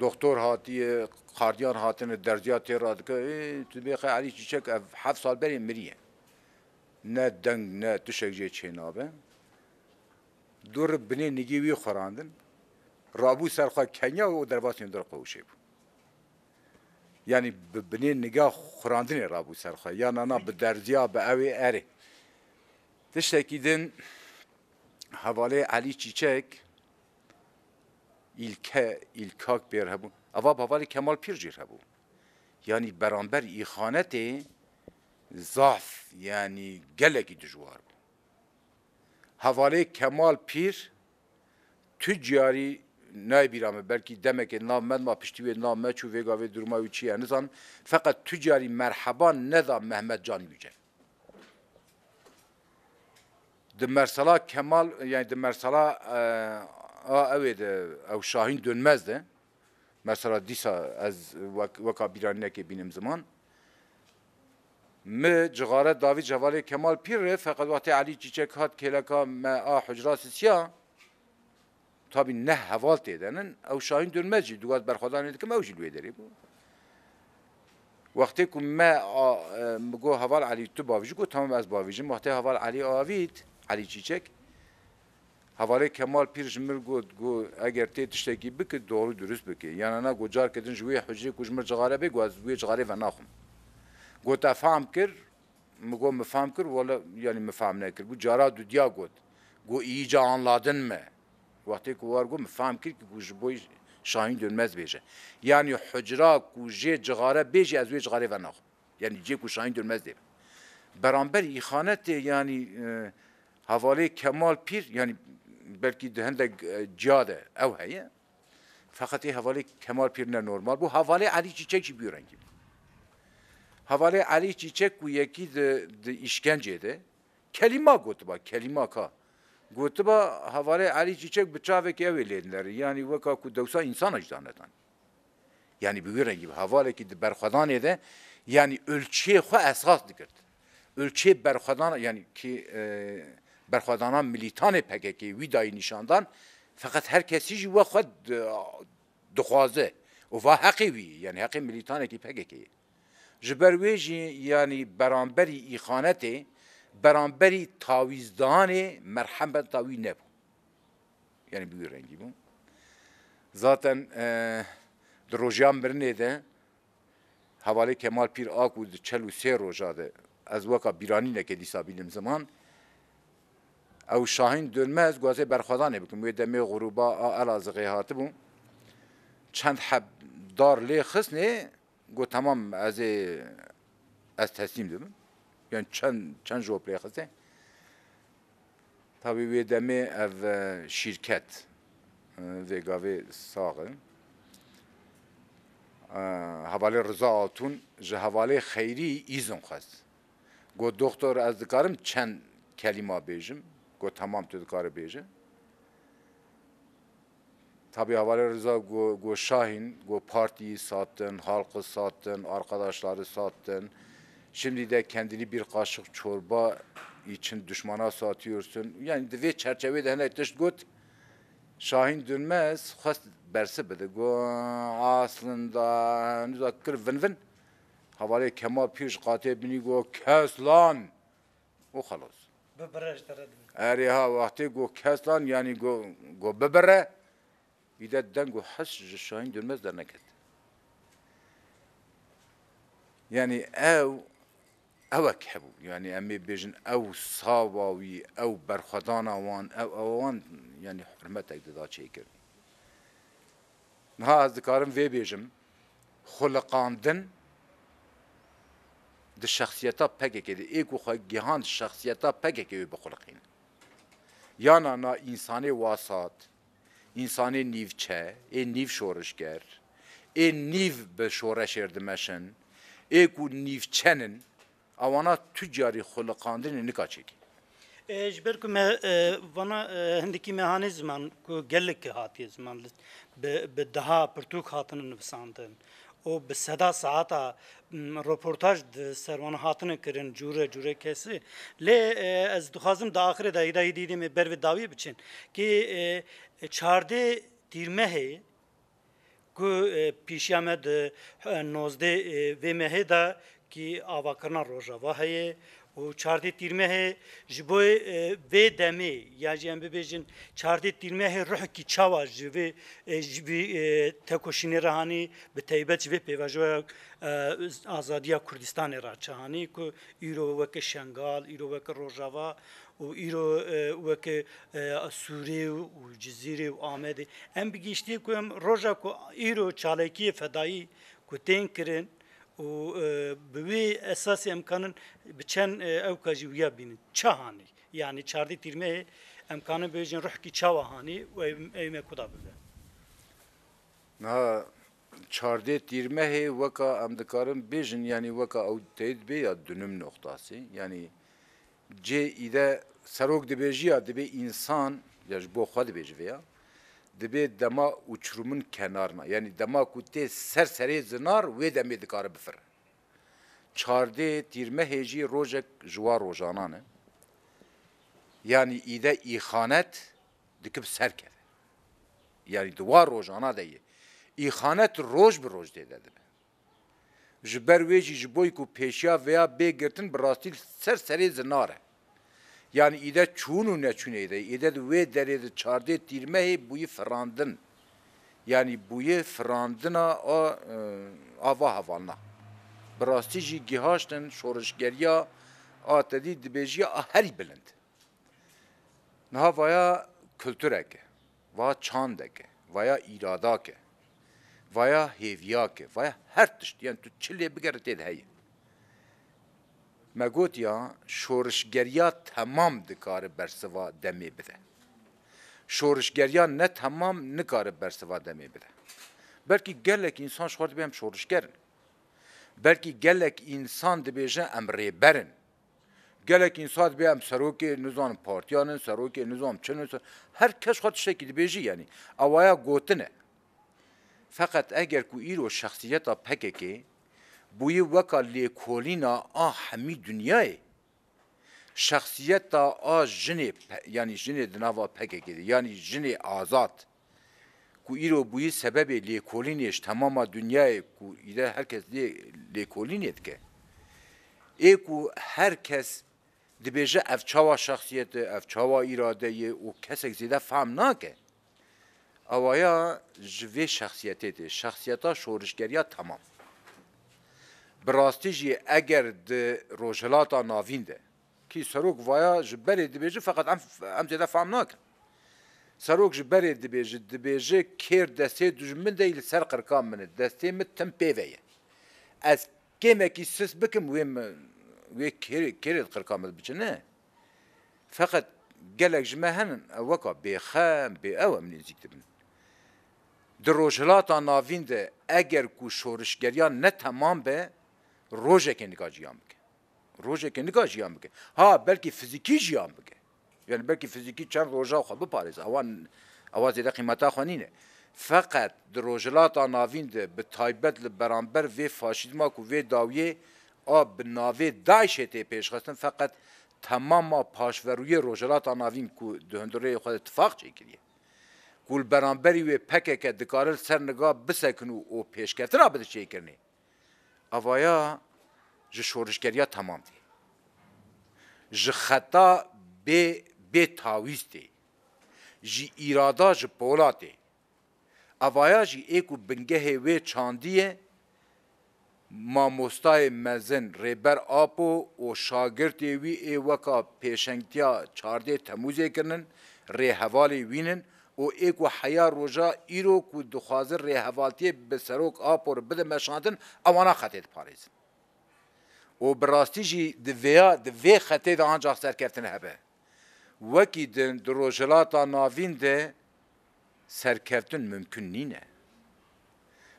Speaker 2: دکتر هاتی قاردیان هاتن درزیات راد که تو بیخه علی چیچک هفت سال بریم مریه نه دنگ نه تشک جه چینابه دور بنی نگی وی خوراندن رابو سرخوا کنیا و درباس این در قوشه بود یعنی بنی نگاه خوراندن رابو سرخوا یا نه به درزیا به اوی اره تشکیدن حواله علی چیچک ایلکه ایلکاک بیر هبون Ava bavali Kemal Pircir hebû. Yani beraber ihanetê zaf yani gelekî dijwar bû. Hevalê Kemal Pir bir naybiramı belki demek ki namen ma pişti ve namme çu ve durma üçü yani zan fakat tüccarî merhaba ne da Mehmet Can Yücel. De Mersala Kemal yani de Mersala e, a evet ev Şahin dönmezdi. مثلا دیسا از وکا بیرانی که بینیم زمان م جغاره داوید جوال کمال پیر فقط وقتی علی چیچک هات کلکا ما آ حجرات سیا تابی نه حوال تیدنن او شاهین دون مجی دوات برخوادان اید که ما اوشی لوی داری بود وقتی که ما مگو حوال علی تو باویجی گو تمام از باویجی وقتی حوال علی آوید علی چیچک Havale Kemal Pir jmir got go eger te tiştekî bike doğru dürüst bike. Yanana gocar kedin ji wê hecî ku jmir cigare be got wê cigare ve naxum. Got fam kir mi got mi kir wala yani mi fam nekir. Bu cara düdya got. Go iyice anladın mı? Vakti ku var go kir ki bu boy şahin dönmez beje. Yani hücra ku jê cigare beje ez wê cigare ve naxum. Yani jê ku şahin dönmez de. Beraber ihanete yani e, havale Kemal Pir yani belki de hendek e, cihade ev heye. Fakat e, havale Kemal Pir'ne normal. Bu havale Ali Çiçek gibi bir rengi. Havale Ali Çiçek bu yeki de, de işkence de. Kelime gotuba, kelime ka. Gotuba havale Ali Çiçek bıçavek ev elinler. Yani vaka ku devsa insan acıdan acdanatan. Yani bir rengi havale ki de berxadan ede. Yani ölçüye esas dikirdi. Ölçüye berkadan, yani ki e, برخوادانا ملیتان پککی وی دای نشاندان فقط هر کسی جی و خود دخوازه و و حقی وی یعنی حقی ملیتان کی پککی جبر وی جی یعنی برانبری ایخانته برانبری تاویزدان مرحمت تاوی نبو یعنی بوی رنگی بو ذاتن در روژان برنه ده حواله کمال پیر آکو چلو سه روژا ده از وکا بیرانی نکه دیسا بیلم زمان او شاهین دلمز گوازه برخوادانه بکن وی دمی غروبا غیهات بون چند حب دار لی خسنه گو تمام از از تسلیم دم یعنی چند چند جواب لی خسنه تابی وی دمی از شرکت وگاوی ساقه حواله رضا آتون جه حواله خیری ایزون خواست گو دکتر از دکارم چند کلمه بیجم Go tamam tüdü karı beje. Tabi havalar rıza go, go Şahin, go partiyi sattın, halkı sattın, arkadaşları sattın. Şimdi de kendini bir kaşık çorba için düşmana satıyorsun. Yani de ve çerçevede hani dış gut. Şahin dönmez, has berse bede go aslında nüzakir vın vın. Havale kemal piş katibini go kes lan. O halos.
Speaker 1: Bıbrajdarad
Speaker 2: اریها وقتی گو کسان یعنی گو, گو ببره ایده دنگو حس جشاین درمز در نکد یعنی او اوک هبو یعنی امی بیجن او صاواوی او برخدان اوان او اوان یعنی حرمت اگددا چه کرد نها از دکارم وی بیجم خلقاندن د شخصیتا پکه کې د ایکو خو جهان شخصیتا پکه کې به خلقین یانا نا انسان واسط انسان نیو چه ای نیو شورشگر ای نیو به شورش اردمشن ای کو نیو چنن اوانا تجاری خلقاندن نکاچیدی
Speaker 1: جبر کو مه وانا هندکی مهانیزمان کو گلک هاتی زمان به دها پرتوک هاتن نفساندن او به صدا ساعتا رپورتاج سروان هاتنه کرن جوره جوره کسی لی از دخوازم دا آخر دا ایدایی دیدیم بر و داوی بچین که چارده دیرمه هی ku pîşyame di nozde vê mehê de ki avakirina rojava heye o çardet dirmehe jibo e, ve demi ya jembe bejin çardet dirmehe ruh ki çava jibi e, jibi e, tekoşini rahani be teybet ve pevajo azadiya Kurdistan era çahani ku iro ve ke şengal iro ve ke rojava و ایرو وک سوری و جزیره و آمده ام بگیشتی که ام روژا که ku چالکی فدایی که تین کرن و بوی اساس امکانن بچن اوکاجی ویا بینن چهانی یعنی چاردی تیرمه امکانه بیجن روح کی چاوهانی و ایمه کدا ببه
Speaker 2: نه çardê tîrmehê weka em dikarin bêjin yanî weka ew teyit bê ya dunim noxtasî yanî cê îde serok dibêjiya dibe însan ya ji bo xwe dibe dema uçurumun kenarına yani dema kutte serseri zinar ve demê dikare bifir. Çardê tîrme hêjî rojek ji wa rojanan e. Yani îde îxanet dikip serkeve. Yani duwa rojana de ye. İxanet roj bi roj dede dibe. Ji ber wê jî ji boy ku pêşiya veya bêgirtin bi rastî serserê zinar e. Yani ide çoğunu ne çüneyde, ide de ve derede çarde dilmeyi buyu frandın. Yani buyu frandına a e, ava havana. Brasti jî gihaştin şorişgeriya a tedî dibêjiya a herî bilind. Niha vaya kültüreke, va çandeke, vaya îradake, vaya hêviyake, vaya her tişt, yani tu çilê bigerî tê de heye. مگوتیا شورشگریا تمام دکار برسوا دمی بده شورشگریا نه تمام نکار برسوا دمی بده بلکه گلک انسان شورد بهم شورشگرن بلکه گلک انسان دبیجه ام ریبرن گلک انسان به ام سروک نظام پارتیان سروک نظام چن هر کس خود شکل بیجی یعنی اوایا گوتنه فقط اگر کو ایرو شخصیت پکه که بوی وکا لیکولینا آن همی دنیای شخصیت آ جنی یعنی جنی دنوا پککی یعنی جنی آزاد کو ایرو بوی سبب لیکولینش تمام دنیای کو ایده هرکس لیکولینید که ای کو هرکس دبیجه افچاوا شخصیت افچاوا اراده او کسک زیده فهم ناکه اوایا جوی شخصیتیتی شخصیتا شورشگریا تمام براستی جی اگر د روجلاتا ناوین ده کی سروک وایا جبری دبیجه فقط ام ام زده فهم ناکن سروک جبری دبیجه دبیجه کیر دسته دجمن ده ایل سر قرکان منه دسته می تم پیویه از کمکی سس بکم ویم وی کیر کیر قرکان مد بچنه فقط گلک جمه هنن اوکا بخم بی او من نزیک دبن در روجلاتا ناوین ده اگر کو شورشگریان نه تمام به روژێکی نگا ژیان بکە ڕۆژێکی نگا ژیان بکە ها بەلکی فزیکی ژیان بکە یعنی بەلکی فزیکی چەند ڕۆژا خۆ بپارێز ئەوان ئەوە زیدە قیمەتا خوێنینە فقط di rojilata navîn de bi taybet li beramber vê faşîzma ku vê dawiyê a bi navê daişê tê pêşxistin feqet temama paşverûyê rojilata navîn ku di hundirê xwe tifaq çêkiriye ku li beramberî wê pekeke dikarin ser niga bisekin û û pêşketira bidi çêkirinê اوایا ژ شورشگریا تمام دی ژ خطا به به تاویز دی ژ ایرادا ژ پولات دی اوایا ژ ایکو بنگه و چاندیه مامۆستای mezin rêber apo û şagirtê wî ê weka pêşengtiya çardê temûzê kinin rê hevalê wînin و ایک و حیا روژا ایرو کو دخوازر رهواتی به سروک آپور بده مشاندن اوانا خطید پاریزن و براستی جی دویا دوی خطید آنجا سرکفتن هبه وکی دن دروجلاتا ناوین ده سرکفتن ممکن نینه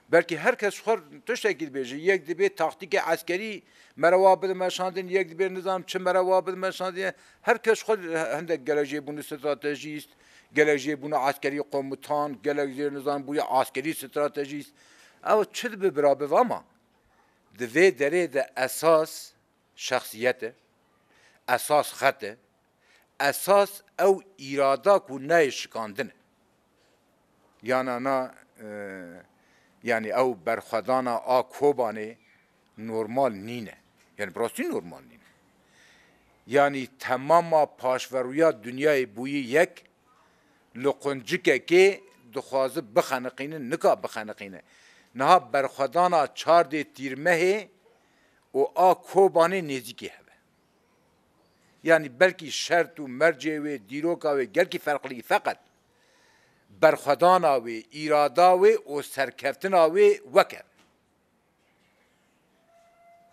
Speaker 2: بلکه هر کس خور تشتکی بیجی یک دبی تاکتیک عسکری مروابط مشاندن یک دبی نظام چه مروابط مشاندن هر کس خود هندک گلژی بون استراتژیست geleceği bunu askeri komutan, geleceği nizam bu ya askeri stratejist. Ev çıl bir beraber ama de ve derede esas şahsiyete, esas xete, esas ev irada ku ne şikandine. Yani na e, yani ev berxadana a kobane normal nine. Yani burası normal nine. Yani tamama paşveruya dünyayı buyu yek لقنجکه دخوازه بخنقینه نکا بخنقینه نها برخدانا چار دی تیرمه و آ کوبانه نزیکی هبه یعنی بلکی شرط و مرجع و دیروکا و گلکی فرقلی فقط برخدانا و ایرادا و و سرکفتنا و وکه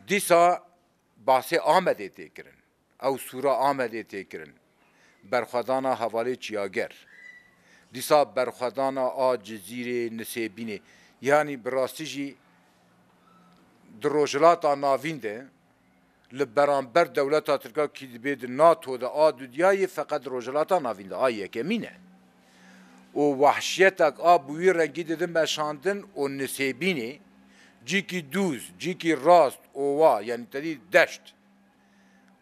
Speaker 2: دیسا باسه آمده تکرن او سورا آمده تکرن برخدانا حواله چیاگر دیسا برخدانا آ جزیره نسیبینه یعنی براستی جی دروجلاتا ناوین ده لبرانبر دولتا ترکا کی بید ناتو ده آ دودیای فقط دروجلاتا ناوین ده آیه که مینه و وحشیتک آ بوی رنگی ده مشاندن و نسیبینه جی کی دوز جی کی راست اووا یعنی تدی دشت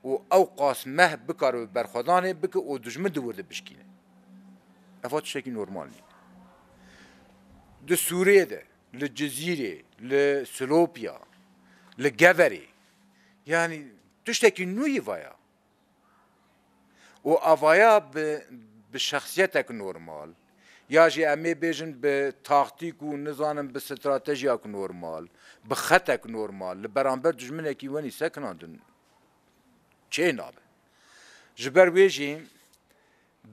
Speaker 2: و او قاسمه بکار و برخدانه بکه و دجمه دورده بشکینه افات شکل نورمال نی د سوریه ده لجزیره لسلوبيا لجبري يعني تشتكي نوي فايا وافايا بشخصيتك نورمال يا جي امي بيجن بتاكتيك ونظام باستراتيجياك نورمال بخطك نورمال لبرامبر دجمنك وني سكنان دن چه ناب جبر ويجي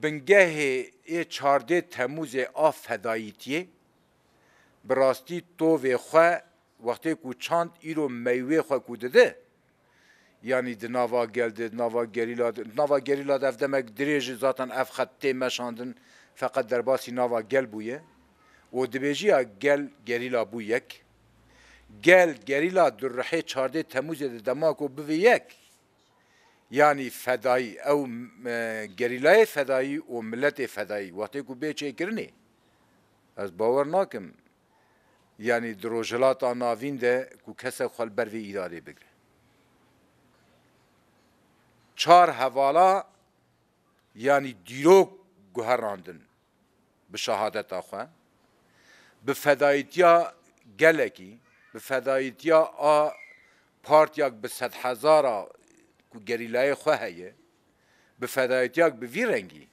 Speaker 2: بنگه چارده تموز آف هدایتیه براستی تووی خواه وقتی کو چاند ایرو میوه خواه کو دده یعنی د ناوا گل د ناوا گریلا د ناوا گریلا د دمک دریج ذاتن اف خطه مشاندن فقط در باسی ناوا گل بویه و دبیجی گل گریلا بو یک گل گریلا در رحی چارده تموز د دماکو بوی یک یعنی فدایی او گریلای فدایی و ملت فدایی وقتی که بیچه کرنی از باور ناکم یعنی دروجلات آناوین ده که کس خل بروی اداره بگره چار حوالا یعنی دیروک گوهراندن به شهادت آخوا به فدایتیا گلکی به فدایتیا آ پارتیاک به صد هزارا کو گریلای خو هه به فدایتیاک به وی رنگی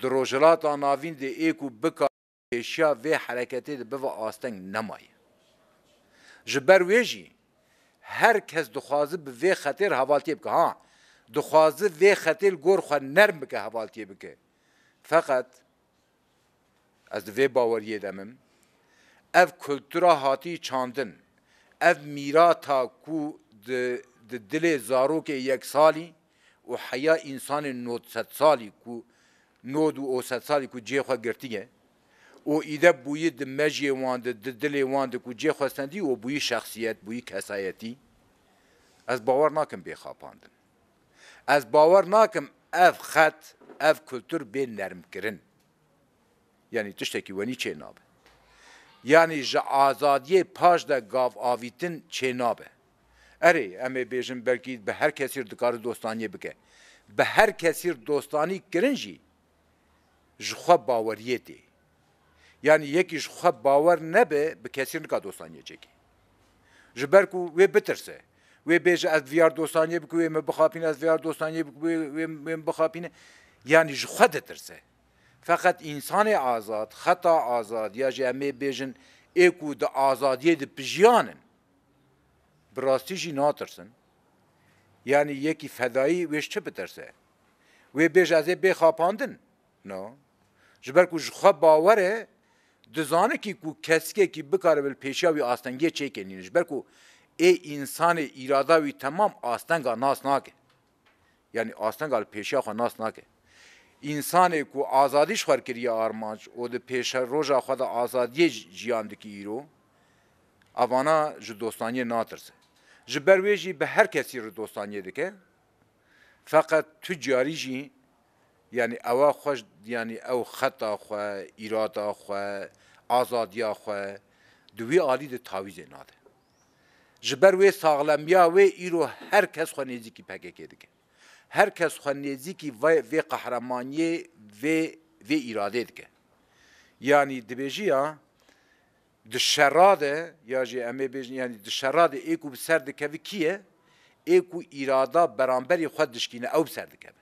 Speaker 2: دروجلات آناوین دی ایکو بکا اشیا و حرکتی دی بوا آستنگ نمایی جبر ویجی هر کس دخوازه به وی خطر حوالتی بکه ها دخوازه وی خطر گور خو نرم بکه حوالتی بکه فقط از دوی باوریه دمم اف کلتورا هاتی چاندن اف میراتا کو د دل زاروک یک سالی و حیا انسان 900 سالی کو نود و 900 سالی کو جه خو ګرتیه او ایده بوی د مجی واند د دل واند کو جه خواستندی او بوی شخصیت بوی کسایتی از باور ناکم به خاپاندن از باور ناکم اف خط اف کلتور به نرم کرن یعنی تشتکی ونی چه نابه یعنی ج آزادی پاش د گاو آویتن چه نابه اره ام بیژن بلکی به هر کسی دکار دوستانی بکه به هر کسی دوستانی کرنجی جخوا باوریتی یعنی یکی جخوا باور نبه به کسی نکا دوستانی چکی جبر کو وی بترسه وی بیج از ویار دوستانی بکو وی بخاپین از ویار دوستانی بکو وی بخاپین یعنی جخوا دترسه فقط انسان آزاد خطا آزاد یا جمعه بیجن ایکو د آزادی د پجیانن براستی جی ناترسن یعنی یکی فدایی ویش چه بترسه وی بیش از بخاپاندن نو جبر کو جخوا باوره دزانه کی کو کسکه کی بکاره بل پیشاوی آستنگی چیکنین جبر کو ای انسان ایراداوی تمام آستنگا ناس ناکه یعنی آستنگا پیشا خو ناس ناکه انسان کو آزادیش خور کریه آرمانج او د پیش روژا خود آزادی جیان دکی ایرو اوانا جو دوستانی ناترسه ji ber wê jî bi her kesî re dostaniyê dike feqet tu carî jî yani ewa xweş yani ew xeta xwe îrata xwe azadiya xwe di wî alî de tawîzê nade ji ber wê saxlemiya wê îro her kes xwe nêzîkî PKK dike her kes xwe nêzîkî vê qehremaniyê vê vê îradê dike yani dibêjiya د شراده یا جی امه بجن یعنی د شراده ایکو بسر د کوي کیه ایکو اراده برانبری خود دشکینه او بسر د کوي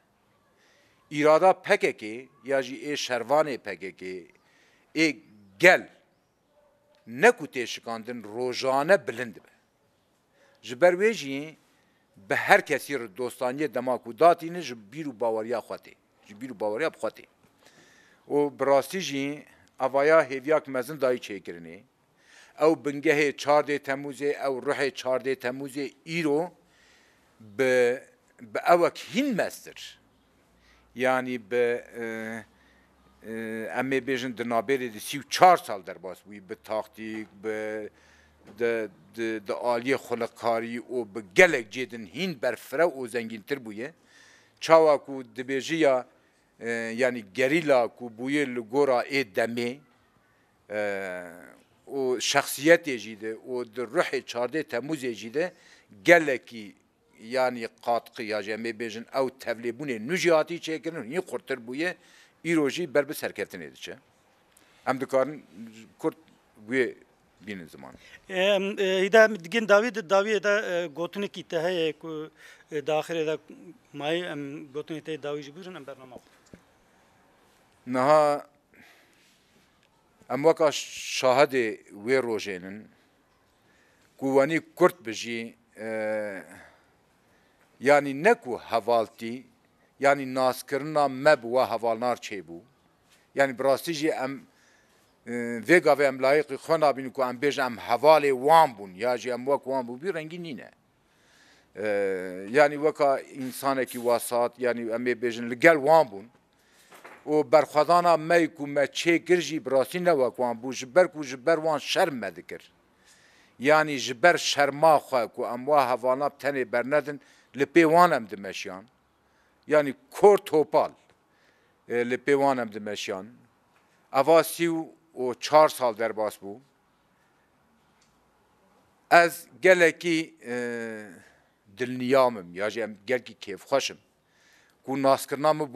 Speaker 2: اراده پکه کی یا جی ای شروان پکه کی ای گل نکو تشکاندن روزانه بلند به جبر ویجی به هر کسی رو دوستانی دماکو داتینه جبیرو باوریا خواتی جبیرو باوریا بخواتی و براستی جی اوایا هیویاک مزن دایی چه کرنی او بنگه چارده تموز او روح چارده تموز ایرو به به اوک هین مستر یعنی به امه بیژن د نابری د 34 سال در باس وی به تاکتیک به د د د عالی خلقکاری او به گلک جدن هین برفره او زنگینتر بویه چاوا کو د بیژیا یعنی گریلا کو بویه لگورا ای دمه o şahsiyet jide, o de ruh çarde temuz jide ki yani katkı ya cemi bejin ev tevlibune nujiyati niye ni kurttur buye iroji berbe serketin edici. Hem de karın kurt buye binin zaman. E,
Speaker 1: hida digin davi Davide davi da e, gotune kitte hay ku e, dahire da may gotune te davi jiburin em bernama.
Speaker 2: Naha ئەم وەکە شاهدێ وێ ڕۆژێنن کووانی کورت بژی ینی نەکو هەواڵتی ینی ناسکردنا مەبووە هەواڵنار چێ بوو ینی براستیژی ئەم vêgavê em e, e, layiqî xwe nabîn ku em bêje em hevalê wan bûn ya jî em wek wan bû bî rengî nîne yanî weka însanekî wasat yanî em ê bêjin li gel wan bûn و برخوادانا می کو ما چه گرجی براسی نوکوان بو جبر کو جبر وان شرم مدکر یعنی جبر شرما خو کو اموا هوانا تنه برندن لپیوانم دمشیان یعنی کور توپال لپیوانم دمشیان اواسی و چهار سال در باس بو از گلکی دلنیامم یا جم گلکی کیف خوشم ku naskirna min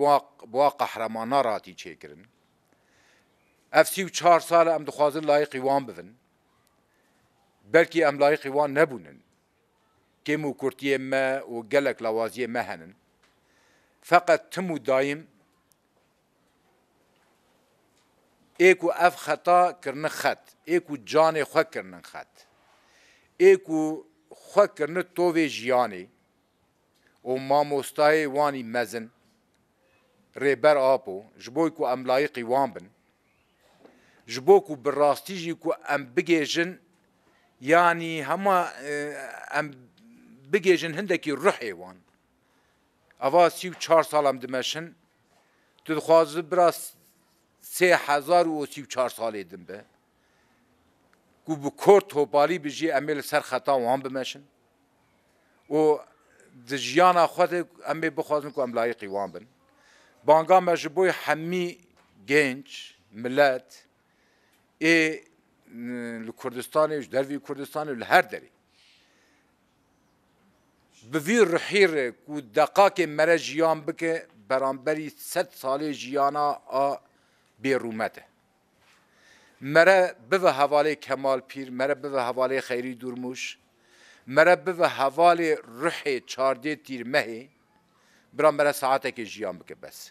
Speaker 2: boğa qehremana ratî çêkirin. Ev sî û çar sala em dixwazin layiqî wan bibin. Belkî em layiqî wan nebûnin. Kêm û kurtiyê me û gelek lawaziyê me henin. Feqet tim û dayîm ê ku ev xeta kirinin xet, ê ku canê xwe kirinin xet. ê ku xwe kirinin tovê jiyanê, û mamostayê wanî mezin rêber apo ji bo ku em layiqî wan bin ji bo ku bi rastî jî ku em bigêjin yanî hema em bigêjin hindekî rihê wan ava sî çar sal em dimeşin tu dixwazi bira sê hezar û sî çar salê din be ku bi kor topalî bijî em ê li ser xeta wan bimeşin û دجیانا خود ام بخوازن کو ام لایقی وان بن بانگا ما جبوی همی گنج ملت ای لکردستان و دروی کردستان و هر دری بوی رحیر کو دقاک مره جیان بکه برانبری ست سال جیانا آ بیرومته مره به حواله کمال پیر مره به حواله خیری دورموش مربه و حوال روح چارده تیر مهی برا مره ساعته که جیان بکه بس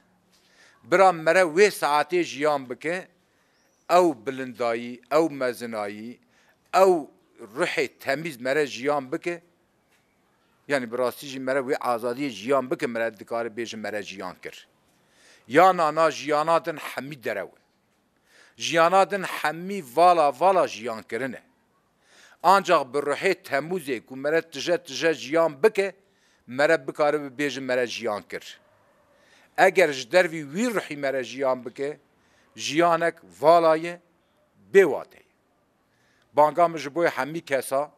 Speaker 2: برا مره وی ساعته جیان بکه او بلندایی او مزنایی او روح تمیز مره جیان بکه یعنی براستی جی مره وی آزادی جیان بکه مره دکاره بیش مره جیان کرد یا نانا جیاناتن حمی درو جیاناتن حمی والا والا جیان کرنه ancak bir ruhi temuzê ku mere tije tije jiyan bike mere bikare bibêjin mere jiyan kir eger ji dervî wî ruhî mere jiyan bike jiyanek valaye bê wate banga min ji bo hemî kesa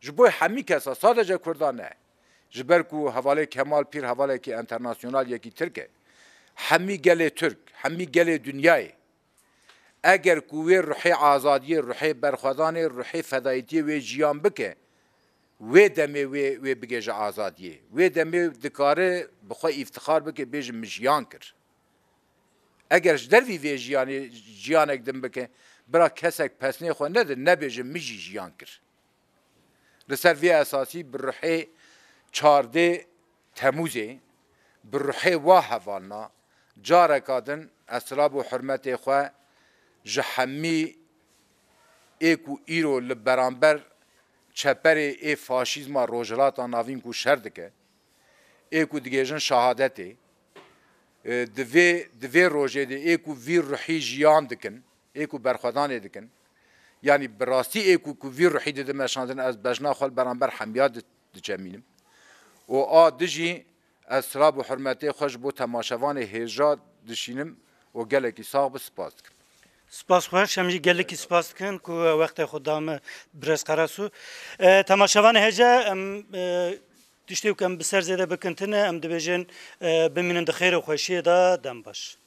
Speaker 2: ji bo hemî kesa sadece kurdan ne ji ber ku hevalê kemal pîr hevalekî internasyonal yekî tirke hemî gelê Türk hemî gelê dünyayê اگر کوی روحی آزادی روحی برخوادان روحی فدایتی و جیان بکه و دمه و و بگیج آزادی و دمه دکاره بخوا افتخار بکه بیج مجیان کرد اگرش در وی وی جیان جیان اقدم بکه برا کسک پس نه خو نده نبیج مجی جیان کرد لسر وی اساسی بر روحی چارده تموزه بر روحی وا هوانا جارکادن اسلاب و حرمت خواه جهمی ایکو ایرو لبرانبر چپر ای فاشیزم روجلات ناوین کو شر دکه ایکو دگیجن شهادتی دوی دوی روجه دی ایکو وی روحی جیان دکن ایکو برخدان دکن یعنی براستی ایکو کو وی روحی د مشاندن از بجنا خل برانبر حمیاد دچمینم او ا دجی اسراب و حرمتی خوش بو تماشوان هجا دشینم و گلکی ساق بسپاس کن
Speaker 1: سپاس خوش همی گلکی سپاس کن که وقت خدام برز قرسو تماشاوان هجه تشتیو کم بسر زیده بکنتنه ام دبیجن بمینن دخیر و خوشی دا دم باش